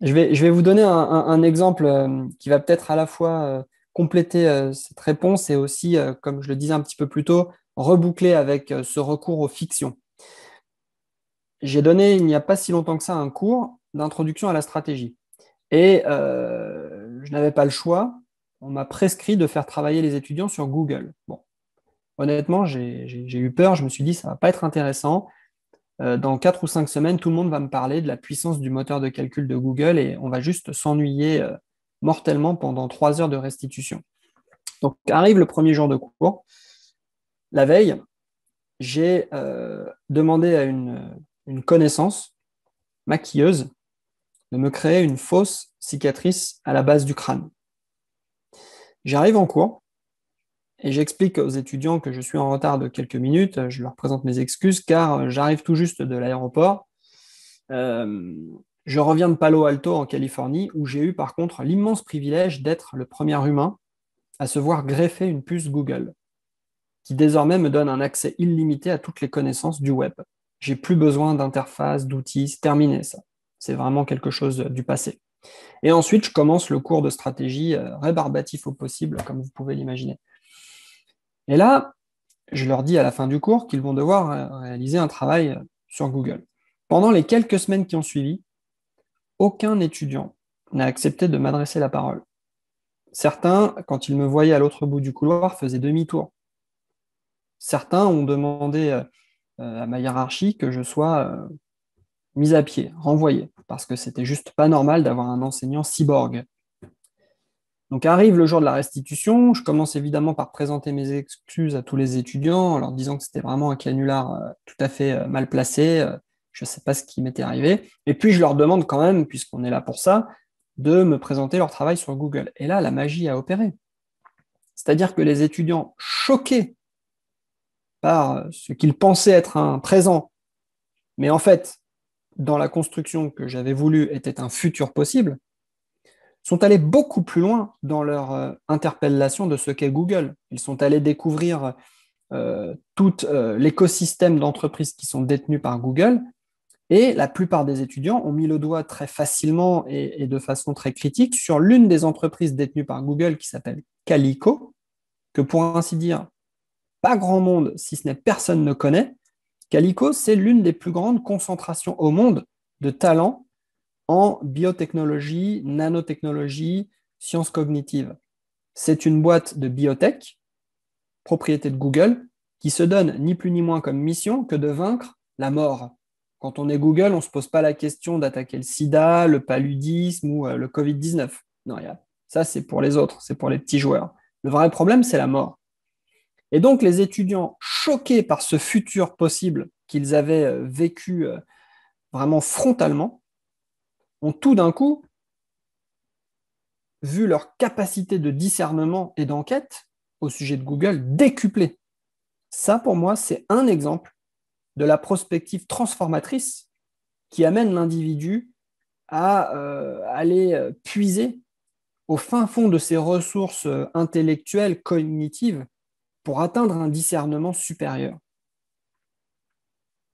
Je vais, je vais, vous donner un, exemple euh, qui va peut-être à la fois euh, compléter euh, cette réponse et aussi, comme je le disais un petit peu plus tôt, reboucler avec ce recours aux fictions. J'ai donné il n'y a pas si longtemps que ça un cours d'introduction à la stratégie. Et je n'avais pas le choix. On m'a prescrit de faire travailler les étudiants sur Google. Bon, honnêtement, j'ai eu peur. Je me suis dit, ça va pas être intéressant. Euh, dans quatre ou cinq semaines, tout le monde va me parler de la puissance du moteur de calcul de Google et on va juste s'ennuyer euh, mortellement pendant trois heures de restitution. Donc, arrive le premier jour de cours. La veille, j'ai euh, demandé à une connaissance maquilleuse de me créer une fausse cicatrice à la base du crâne. J'arrive en cours et j'explique aux étudiants que je suis en retard de quelques minutes. Je leur présente mes excuses car j'arrive tout juste de l'aéroport. Euh, je reviens de Palo Alto en Californie où j'ai eu par contre l'immense privilège d'être le premier humain à se voir greffer une puce Google qui désormais me donne un accès illimité à toutes les connaissances du web. J'ai plus besoin d'interface, d'outils, c'est terminé ça. C'est vraiment quelque chose du passé. Et ensuite, je commence le cours de stratégie euh, rébarbatif au possible, comme vous pouvez l'imaginer. Et là, je leur dis à la fin du cours qu'ils vont devoir euh, réaliser un travail euh, sur Google. Pendant les quelques semaines qui ont suivi, aucun étudiant n'a accepté de m'adresser la parole. Certains, quand ils me voyaient à l'autre bout du couloir, faisaient demi-tour. Certains ont demandé à ma hiérarchie que je sois mis à pied, renvoyé, parce que c'était juste pas normal d'avoir un enseignant cyborg. Donc arrive le jour de la restitution, je commence évidemment par présenter mes excuses à tous les étudiants en leur disant que c'était vraiment un canular euh, tout à fait euh, mal placé, euh, je ne sais pas ce qui m'était arrivé, et puis je leur demande quand même, puisqu'on est là pour ça, de me présenter leur travail sur Google. Et là, la magie a opéré. C'est-à-dire que les étudiants choqués par ce qu'ils pensaient être un présent, mais en fait dans la construction que j'avais voulu était un futur possible, sont allés beaucoup plus loin dans leur euh, interpellation de ce qu'est Google. Ils sont allés découvrir euh, tout euh, l'écosystème d'entreprises qui sont détenues par Google. Et la plupart des étudiants ont mis le doigt très facilement et de façon très critique sur l'une des entreprises détenues par Google qui s'appelle Calico, que pour ainsi dire, pas grand monde, si ce n'est personne ne connaît, Calico, c'est l'une des plus grandes concentrations au monde de talents en biotechnologie, nanotechnologie, sciences cognitives. C'est une boîte de biotech, propriété de Google, qui se donne ni plus ni moins comme mission que de vaincre la mort. Quand on est Google, on ne se pose pas la question d'attaquer le sida, le paludisme ou euh, le Covid-19. Non, ça c'est pour les autres, c'est pour les petits joueurs. Le vrai problème, c'est la mort. Et donc les étudiants, choqués par ce futur possible qu'ils avaient euh, vécu euh, vraiment frontalement, ont tout d'un coup vu leur capacité de discernement et d'enquête au sujet de Google décuplée. Ça, pour moi, c'est un exemple de la prospective transformatrice qui amène l'individu à euh, aller puiser au fin fond de ses ressources intellectuelles, cognitives, pour atteindre un discernement supérieur.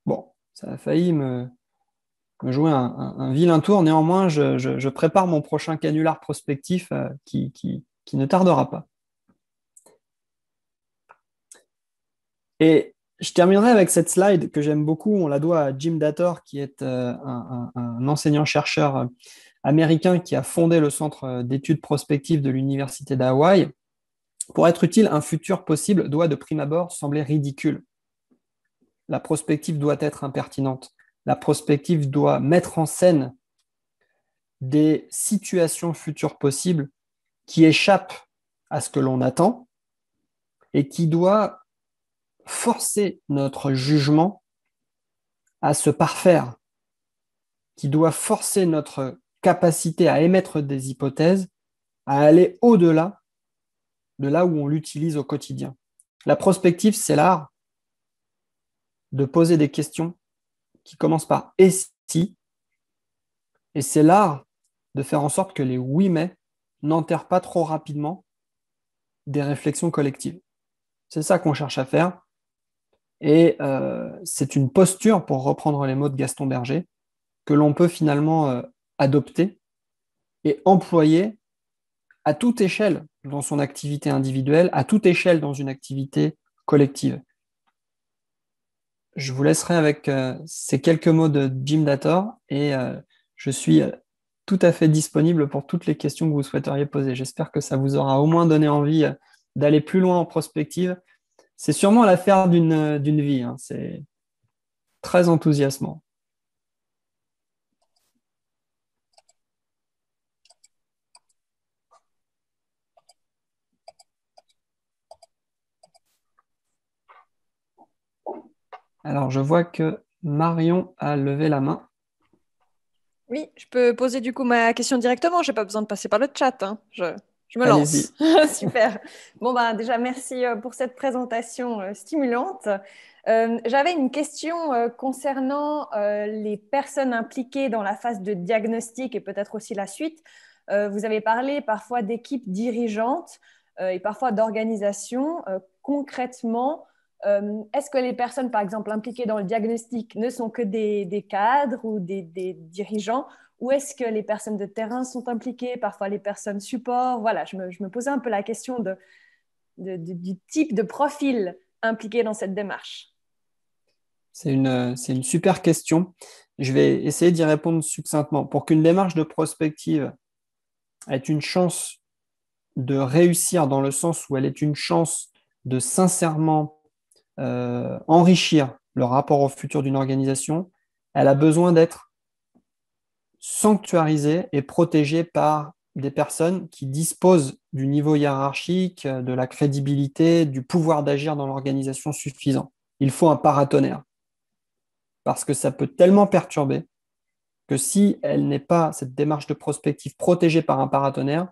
Bon, ça a failli me, jouer un, vilain tour. Néanmoins, je, prépare mon prochain canular prospectif euh, qui, ne tardera pas. Et je terminerai avec cette slide que j'aime beaucoup. On la doit à Jim Dator, qui est euh, un enseignant-chercheur euh, américain qui a fondé le Centre d'études prospectives de l'Université d'Hawaï. Pour être utile, un futur possible doit de prime abord sembler ridicule. La prospective doit être impertinente. La prospective doit mettre en scène des situations futures possibles qui échappent à ce que l'on attend et qui doit forcer notre jugement à se parfaire, qui doit forcer notre capacité à émettre des hypothèses à aller au-delà de là où on l'utilise au quotidien. La prospective, c'est l'art de poser des questions qui commencent par et si, et c'est l'art de faire en sorte que les oui mais n'enterrent pas trop rapidement des réflexions collectives. C'est ça qu'on cherche à faire. Et euh, c'est une posture, pour reprendre les mots de Gaston Berger, que l'on peut finalement euh, adopter et employer à toute échelle dans son activité individuelle, à toute échelle dans une activité collective. Je vous laisserai avec euh, ces quelques mots de Jim Dator et euh, je suis euh, tout à fait disponible pour toutes les questions que vous souhaiteriez poser. J'espère que ça vous aura au moins donné envie d'aller plus loin en prospective. C'est sûrement l'affaire d'une vie. Hein. C'est très enthousiasmant. Alors, je vois que Marion a levé la main. Oui, je peux poser du coup ma question directement. Je n'ai pas besoin de passer par le chat. Hein. Je, me lance. Super. Bon, ben, déjà, merci euh, pour cette présentation euh, stimulante. Euh, j'avais une question concernant les personnes impliquées dans la phase de diagnostic et peut-être aussi la suite. vous avez parlé parfois d'équipes dirigeantes et parfois d'organisations. concrètement, euh, est-ce que les personnes, par exemple, impliquées dans le diagnostic ne sont que des, cadres ou des, dirigeants ou est-ce que les personnes de terrain sont impliquées, parfois les personnes support Voilà, je me, posais un peu la question de, du type de profil impliqué dans cette démarche. C'est une, une, super question. Je vais mm. essayer d'y répondre succinctement. Pour qu'une démarche de prospective ait une chance de réussir dans le sens où elle est une chance de sincèrement euh, enrichir le rapport au futur d'une organisation, elle a besoin d'être sanctuarisée et protégée par des personnes qui disposent du niveau hiérarchique, de la crédibilité, du pouvoir d'agir dans l'organisation suffisant. Il faut un paratonnerre parce que ça peut tellement perturber que si elle n'est pas cette démarche de prospective protégée par un paratonnerre,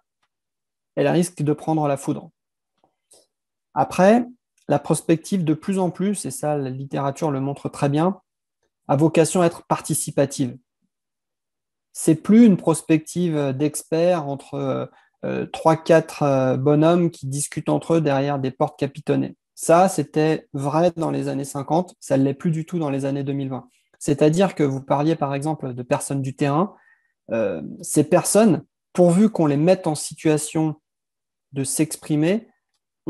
elle risque de prendre la foudre. Après, la prospective, de plus en plus, et ça, la littérature le montre très bien, a vocation à être participative. C'est plus une prospective d'experts entre euh, trois, 4 quatre euh, bonhommes qui discutent entre eux derrière des portes capitonnées. Ça, c'était vrai dans les années 50, ça ne l'est plus du tout dans les années 2020. C'est-à-dire que vous parliez par exemple de personnes du terrain, euh, ces personnes, pourvu qu'on les mette en situation de s'exprimer,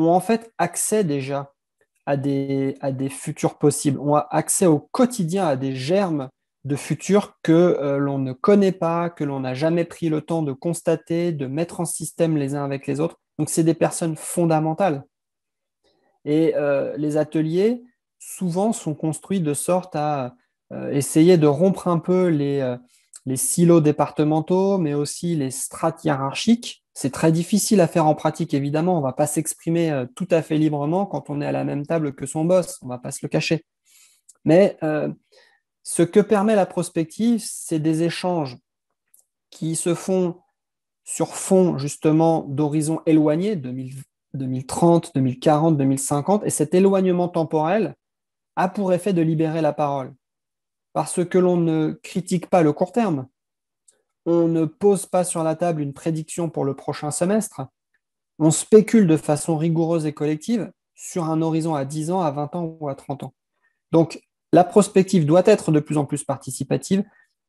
ont en fait accès déjà à des, futurs possibles, On a accès au quotidien à des germes de futurs que euh, l'on ne connaît pas, que l'on n'a jamais pris le temps de constater, de mettre en système les uns avec les autres. Donc, c'est des personnes fondamentales. Et euh, les ateliers, souvent, sont construits de sorte à euh, essayer de rompre un peu les, les silos départementaux, mais aussi les strates hiérarchiques, c'est très difficile à faire en pratique, évidemment. On ne va pas s'exprimer euh, tout à fait librement quand on est à la même table que son boss. On ne va pas se le cacher. Mais euh, ce que permet la prospective, c'est des échanges qui se font sur fond justement d'horizons éloignés, 2030, 2040, 2050. Et cet éloignement temporel a pour effet de libérer la parole. Parce que l'on ne critique pas le court terme, on ne pose pas sur la table une prédiction pour le prochain semestre, on spécule de façon rigoureuse et collective sur un horizon à 10 ans, à 20 ans ou à 30 ans. Donc, la prospective doit être de plus en plus participative.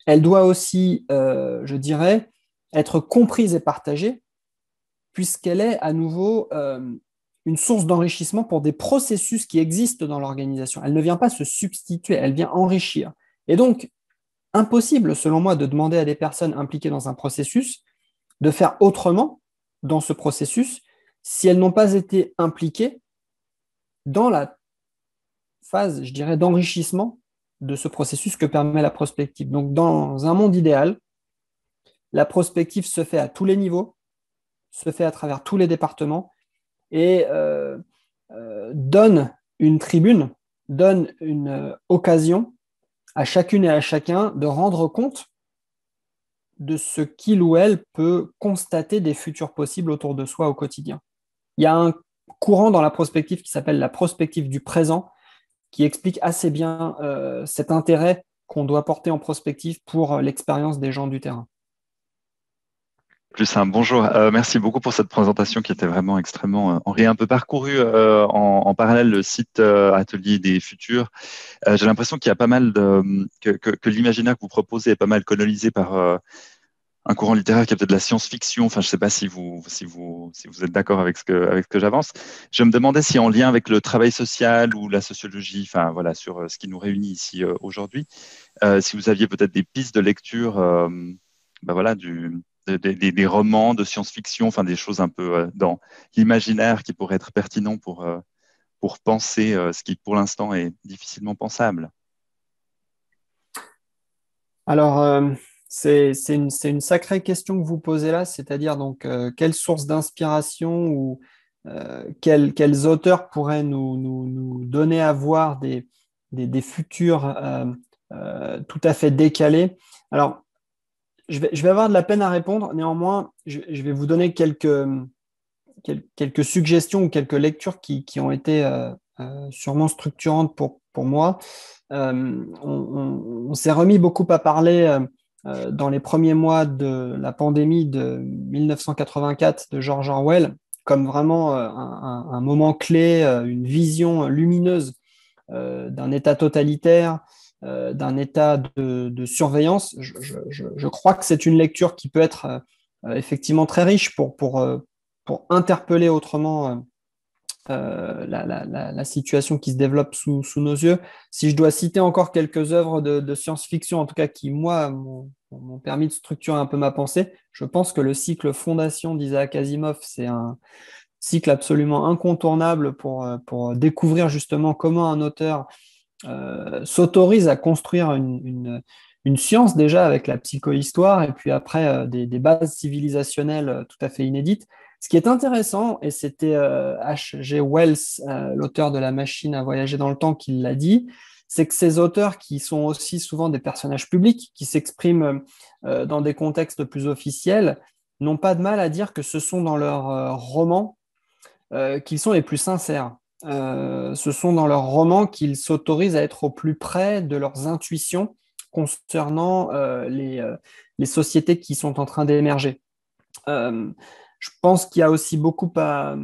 Elle doit aussi, euh, je dirais, être comprise et partagée, puisqu'elle est à nouveau euh, une source d'enrichissement pour des processus qui existent dans l'organisation. Elle ne vient pas se substituer, elle vient enrichir. Et donc, impossible, selon moi, de demander à des personnes impliquées dans un processus de faire autrement dans ce processus si elles n'ont pas été impliquées dans la phase, je dirais, d'enrichissement de ce processus que permet la prospective. Donc, dans un monde idéal, la prospective se fait à tous les niveaux, se fait à travers tous les départements et euh, euh, donne une tribune, donne une euh, occasion à chacune et à chacun de rendre compte de ce qu'il ou elle peut constater des futurs possibles autour de soi au quotidien. Il y a un courant dans la prospective qui s'appelle la prospective du présent, qui explique assez bien euh, cet intérêt qu'on doit porter en prospective pour euh, l'expérience des gens du terrain. Plus un bonjour. Euh, merci beaucoup pour cette présentation qui était vraiment extrêmement Henri euh, Un peu parcouru euh, en, parallèle le site Atelier des Futurs. J'ai l'impression qu'il y a pas mal de, que, l'imaginaire que vous proposez est pas mal colonisé par un courant littéraire qui est peut-être de la science-fiction. Enfin, je ne sais pas si vous, si vous, si vous êtes d'accord avec ce que, avec ce que j'avance. Je me demandais si en lien avec le travail social ou la sociologie, enfin voilà, sur ce qui nous réunit ici aujourd'hui, si vous aviez peut-être des pistes de lecture, ben voilà, du des, romans de science-fiction, enfin des choses un peu euh, dans l'imaginaire qui pourraient être pertinents pour, euh, pour penser euh, ce qui pour l'instant est difficilement pensable Alors, c'est une, sacrée question que vous posez là, c'est-à-dire donc quelle source d'inspiration ou quels, auteurs pourraient nous, donner à voir des, des, des futurs tout à fait décalés. Alors, je, vais, avoir de la peine à répondre. Néanmoins, je, vais vous donner quelques, suggestions ou quelques lectures qui, ont été euh, euh, sûrement structurantes pour, pour moi. Euh, on, s'est remis beaucoup à parler dans les premiers mois de la pandémie de 1984 de George Orwell comme vraiment un moment clé, une vision lumineuse d'un État totalitaire, euh, d'un état de, surveillance, je, crois que c'est une lecture qui peut être euh, euh, effectivement très riche pour, interpeller autrement la, situation qui se développe sous, nos yeux. Si je dois citer encore quelques œuvres de, science-fiction, en tout cas qui, moi, m'ont permis de structurer un peu ma pensée, je pense que le cycle Fondation d'Isaac Asimov, c'est un cycle absolument incontournable pour découvrir justement comment un auteur euh, s'autorise à construire une, science déjà avec la psychohistoire et puis après euh, des, des, bases civilisationnelles euh, tout à fait inédites. Ce qui est intéressant, et c'était H.G. Wells, l'auteur de La machine à voyager dans le temps, qui l'a dit, c'est que ces auteurs qui sont aussi souvent des personnages publics, qui s'expriment dans des contextes plus officiels, n'ont pas de mal à dire que ce sont dans leurs romans qu'ils sont les plus sincères. Euh, ce sont dans leurs romans qu'ils s'autorisent à être au plus près de leurs intuitions concernant euh, euh, les, sociétés qui sont en train d'émerger. je pense qu'il y a aussi beaucoup à,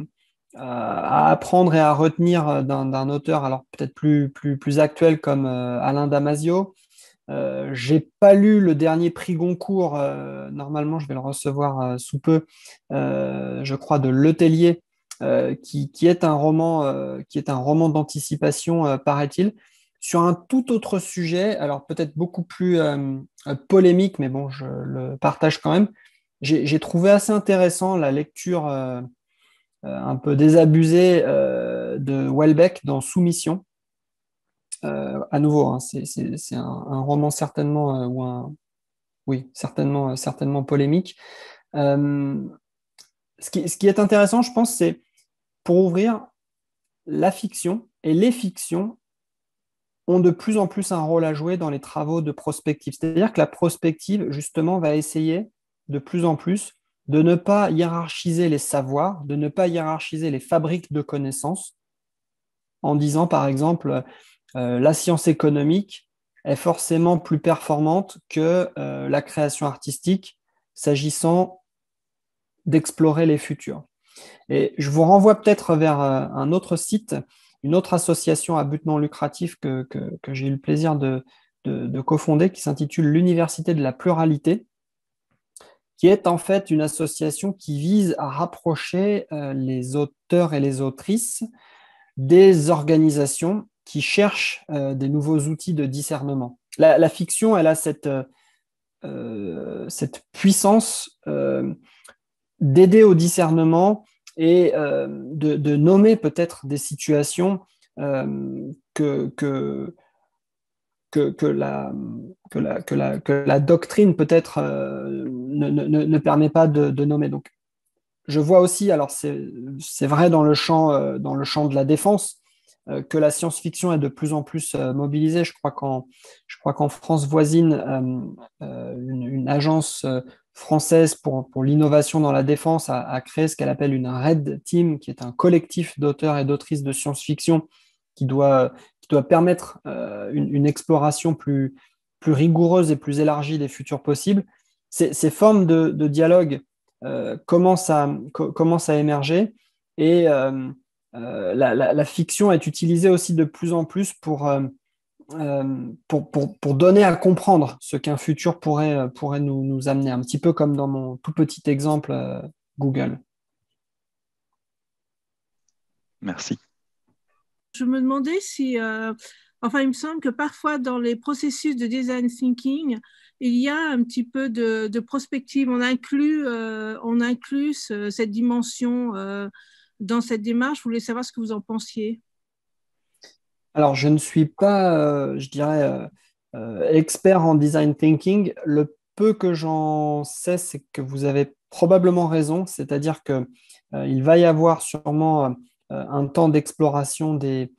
apprendre et à retenir d'un auteur, alors peut-être plus, actuel comme Alain Damasio. j'ai pas lu le dernier prix Goncourt. normalement, je vais le recevoir sous peu, je crois, de Letellier, euh, qui, est un roman, euh, qui est un roman d'anticipation, euh, paraît-il, sur un tout autre sujet, alors peut-être beaucoup plus polémique, mais bon, je le partage quand même. J'ai trouvé assez intéressant la lecture un peu désabusée de Welbeck dans Soumission. à nouveau, hein, c'est un, roman certainement ou un, oui, certainement, certainement polémique. Ce qui, ce, qui, est intéressant, je pense, c'est pour ouvrir, la fiction et les fictions ont de plus en plus un rôle à jouer dans les travaux de prospective. C'est-à-dire que la prospective, justement, va essayer de plus en plus de ne pas hiérarchiser les savoirs, de ne pas hiérarchiser les fabriques de connaissances, en disant, par exemple, euh, la science économique est forcément plus performante que euh, la création artistique, s'agissant d'explorer les futurs. Et je vous renvoie peut-être vers euh, un autre site, une autre association à but non lucratif que, que, j'ai eu le plaisir de, cofonder, qui s'intitule l'Université de la pluralité, qui est en fait une association qui vise à rapprocher euh, les auteurs et les autrices des organisations qui cherchent euh, des nouveaux outils de discernement. La, fiction, elle a cette, puissance d'aider au discernement et euh, de, nommer peut-être des situations euh, que, que, que, la, que, la, que, la, que la doctrine peut-être euh, ne, ne, ne, permet pas de, nommer. Donc, je vois aussi, alors c'est vrai dans le, champ, dans le champ de la défense, que la science-fiction est de plus en plus mobilisée. Je crois qu'en France voisine, une, une, agence française pour, pour l'innovation dans la défense a, créé ce qu'elle appelle une Red Team, qui est un collectif d'auteurs et d'autrices de science-fiction qui doit, qui doit permettre euh, une, exploration plus, plus rigoureuse et plus élargie des futurs possibles. Ces, formes de, dialogue euh, commencent, à, à, émerger et euh, la, fiction est utilisée aussi de plus en plus pour euh, pour, pour, pour, donner à comprendre ce qu'un futur pourrait, euh, pourrait nous, nous, amener, un petit peu comme dans mon tout petit exemple euh, Google. Merci. Je me demandais si, enfin, il me semble que parfois dans les processus de design thinking, il y a un petit peu de, de prospective, on inclut, on inclut cette dimension dans cette démarche. Je voulais savoir ce que vous en pensiez. Alors, je ne suis pas, euh, je dirais, euh, euh, expert en design thinking. Le peu que j'en sais, c'est que vous avez probablement raison, c'est-à-dire qu'il va y avoir sûrement un temps d'exploration des,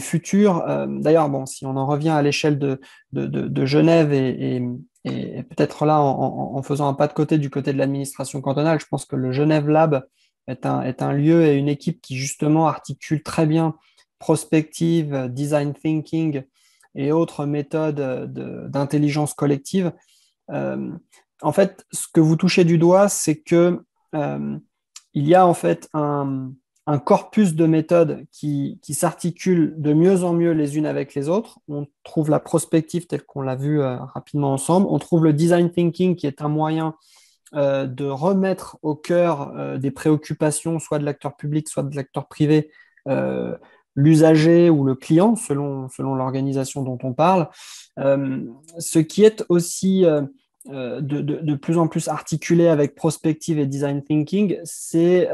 futurs. D'ailleurs, bon, si on en revient à l'échelle de, Genève et, peut-être là, en, faisant un pas de côté du côté de l'administration cantonale, je pense que le Genève Lab est un, est un, lieu et une équipe qui justement articule très bien prospective, design thinking et autres méthodes euh, d'intelligence collective, euh, en fait, ce que vous touchez du doigt, c'est que euh, il y a en fait un, corpus de méthodes qui, qui s'articulent de mieux en mieux les unes avec les autres. On trouve la prospective telle qu'on l'a vue rapidement ensemble. On trouve le design thinking qui est un moyen de remettre au cœur des préoccupations, soit de l'acteur public, soit de l'acteur privé, l'usager ou le client, selon, selon l'organisation dont on parle. Euh, ce qui est aussi euh, euh, de, de, plus en plus articulé avec prospective et design thinking, c'est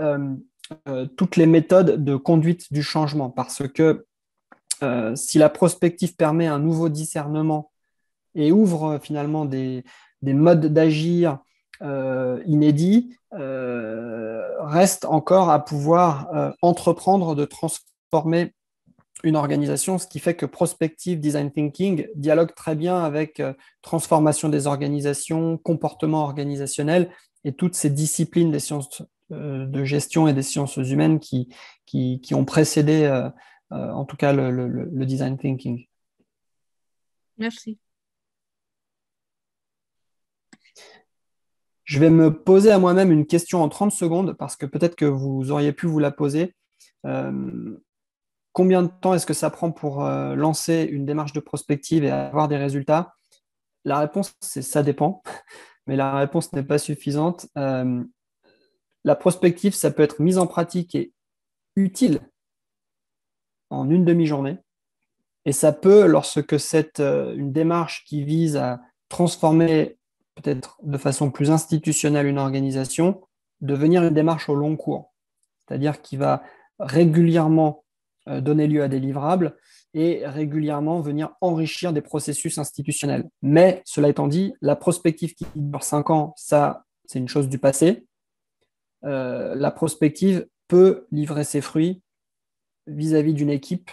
toutes les méthodes de conduite du changement. Parce que si la prospective permet un nouveau discernement et ouvre finalement des, des modes d'agir, inédits, reste encore à pouvoir entreprendre de, transformer former une organisation, ce qui fait que prospective design thinking dialogue très bien avec euh, transformation des organisations, comportement organisationnel et toutes ces disciplines des sciences euh, de gestion et des sciences humaines qui, qui, ont précédé euh, en tout cas le, design thinking. Merci. Je vais me poser à moi-même une question en 30 secondes parce que peut-être que vous auriez pu vous la poser combien de temps est-ce que ça prend pour euh, lancer une démarche de prospective et avoir des résultats La réponse, c'est ça dépend, mais la réponse n'est pas suffisante. Euh, la prospective, ça peut être mise en pratique et utile en une demi-journée. Et ça peut, lorsque c'est euh, une démarche qui vise à transformer peut-être de façon plus institutionnelle une organisation, devenir une démarche au long cours, c'est-à-dire qui va régulièrement euh, donner lieu à des livrables et régulièrement venir enrichir des processus institutionnels. Mais cela étant dit, la prospective qui dure 5 ans, ça, c'est une chose du passé. Euh, la prospective peut livrer ses fruits vis-à-vis d'une équipe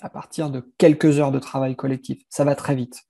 à partir de quelques heures de travail collectif. Ça va très vite.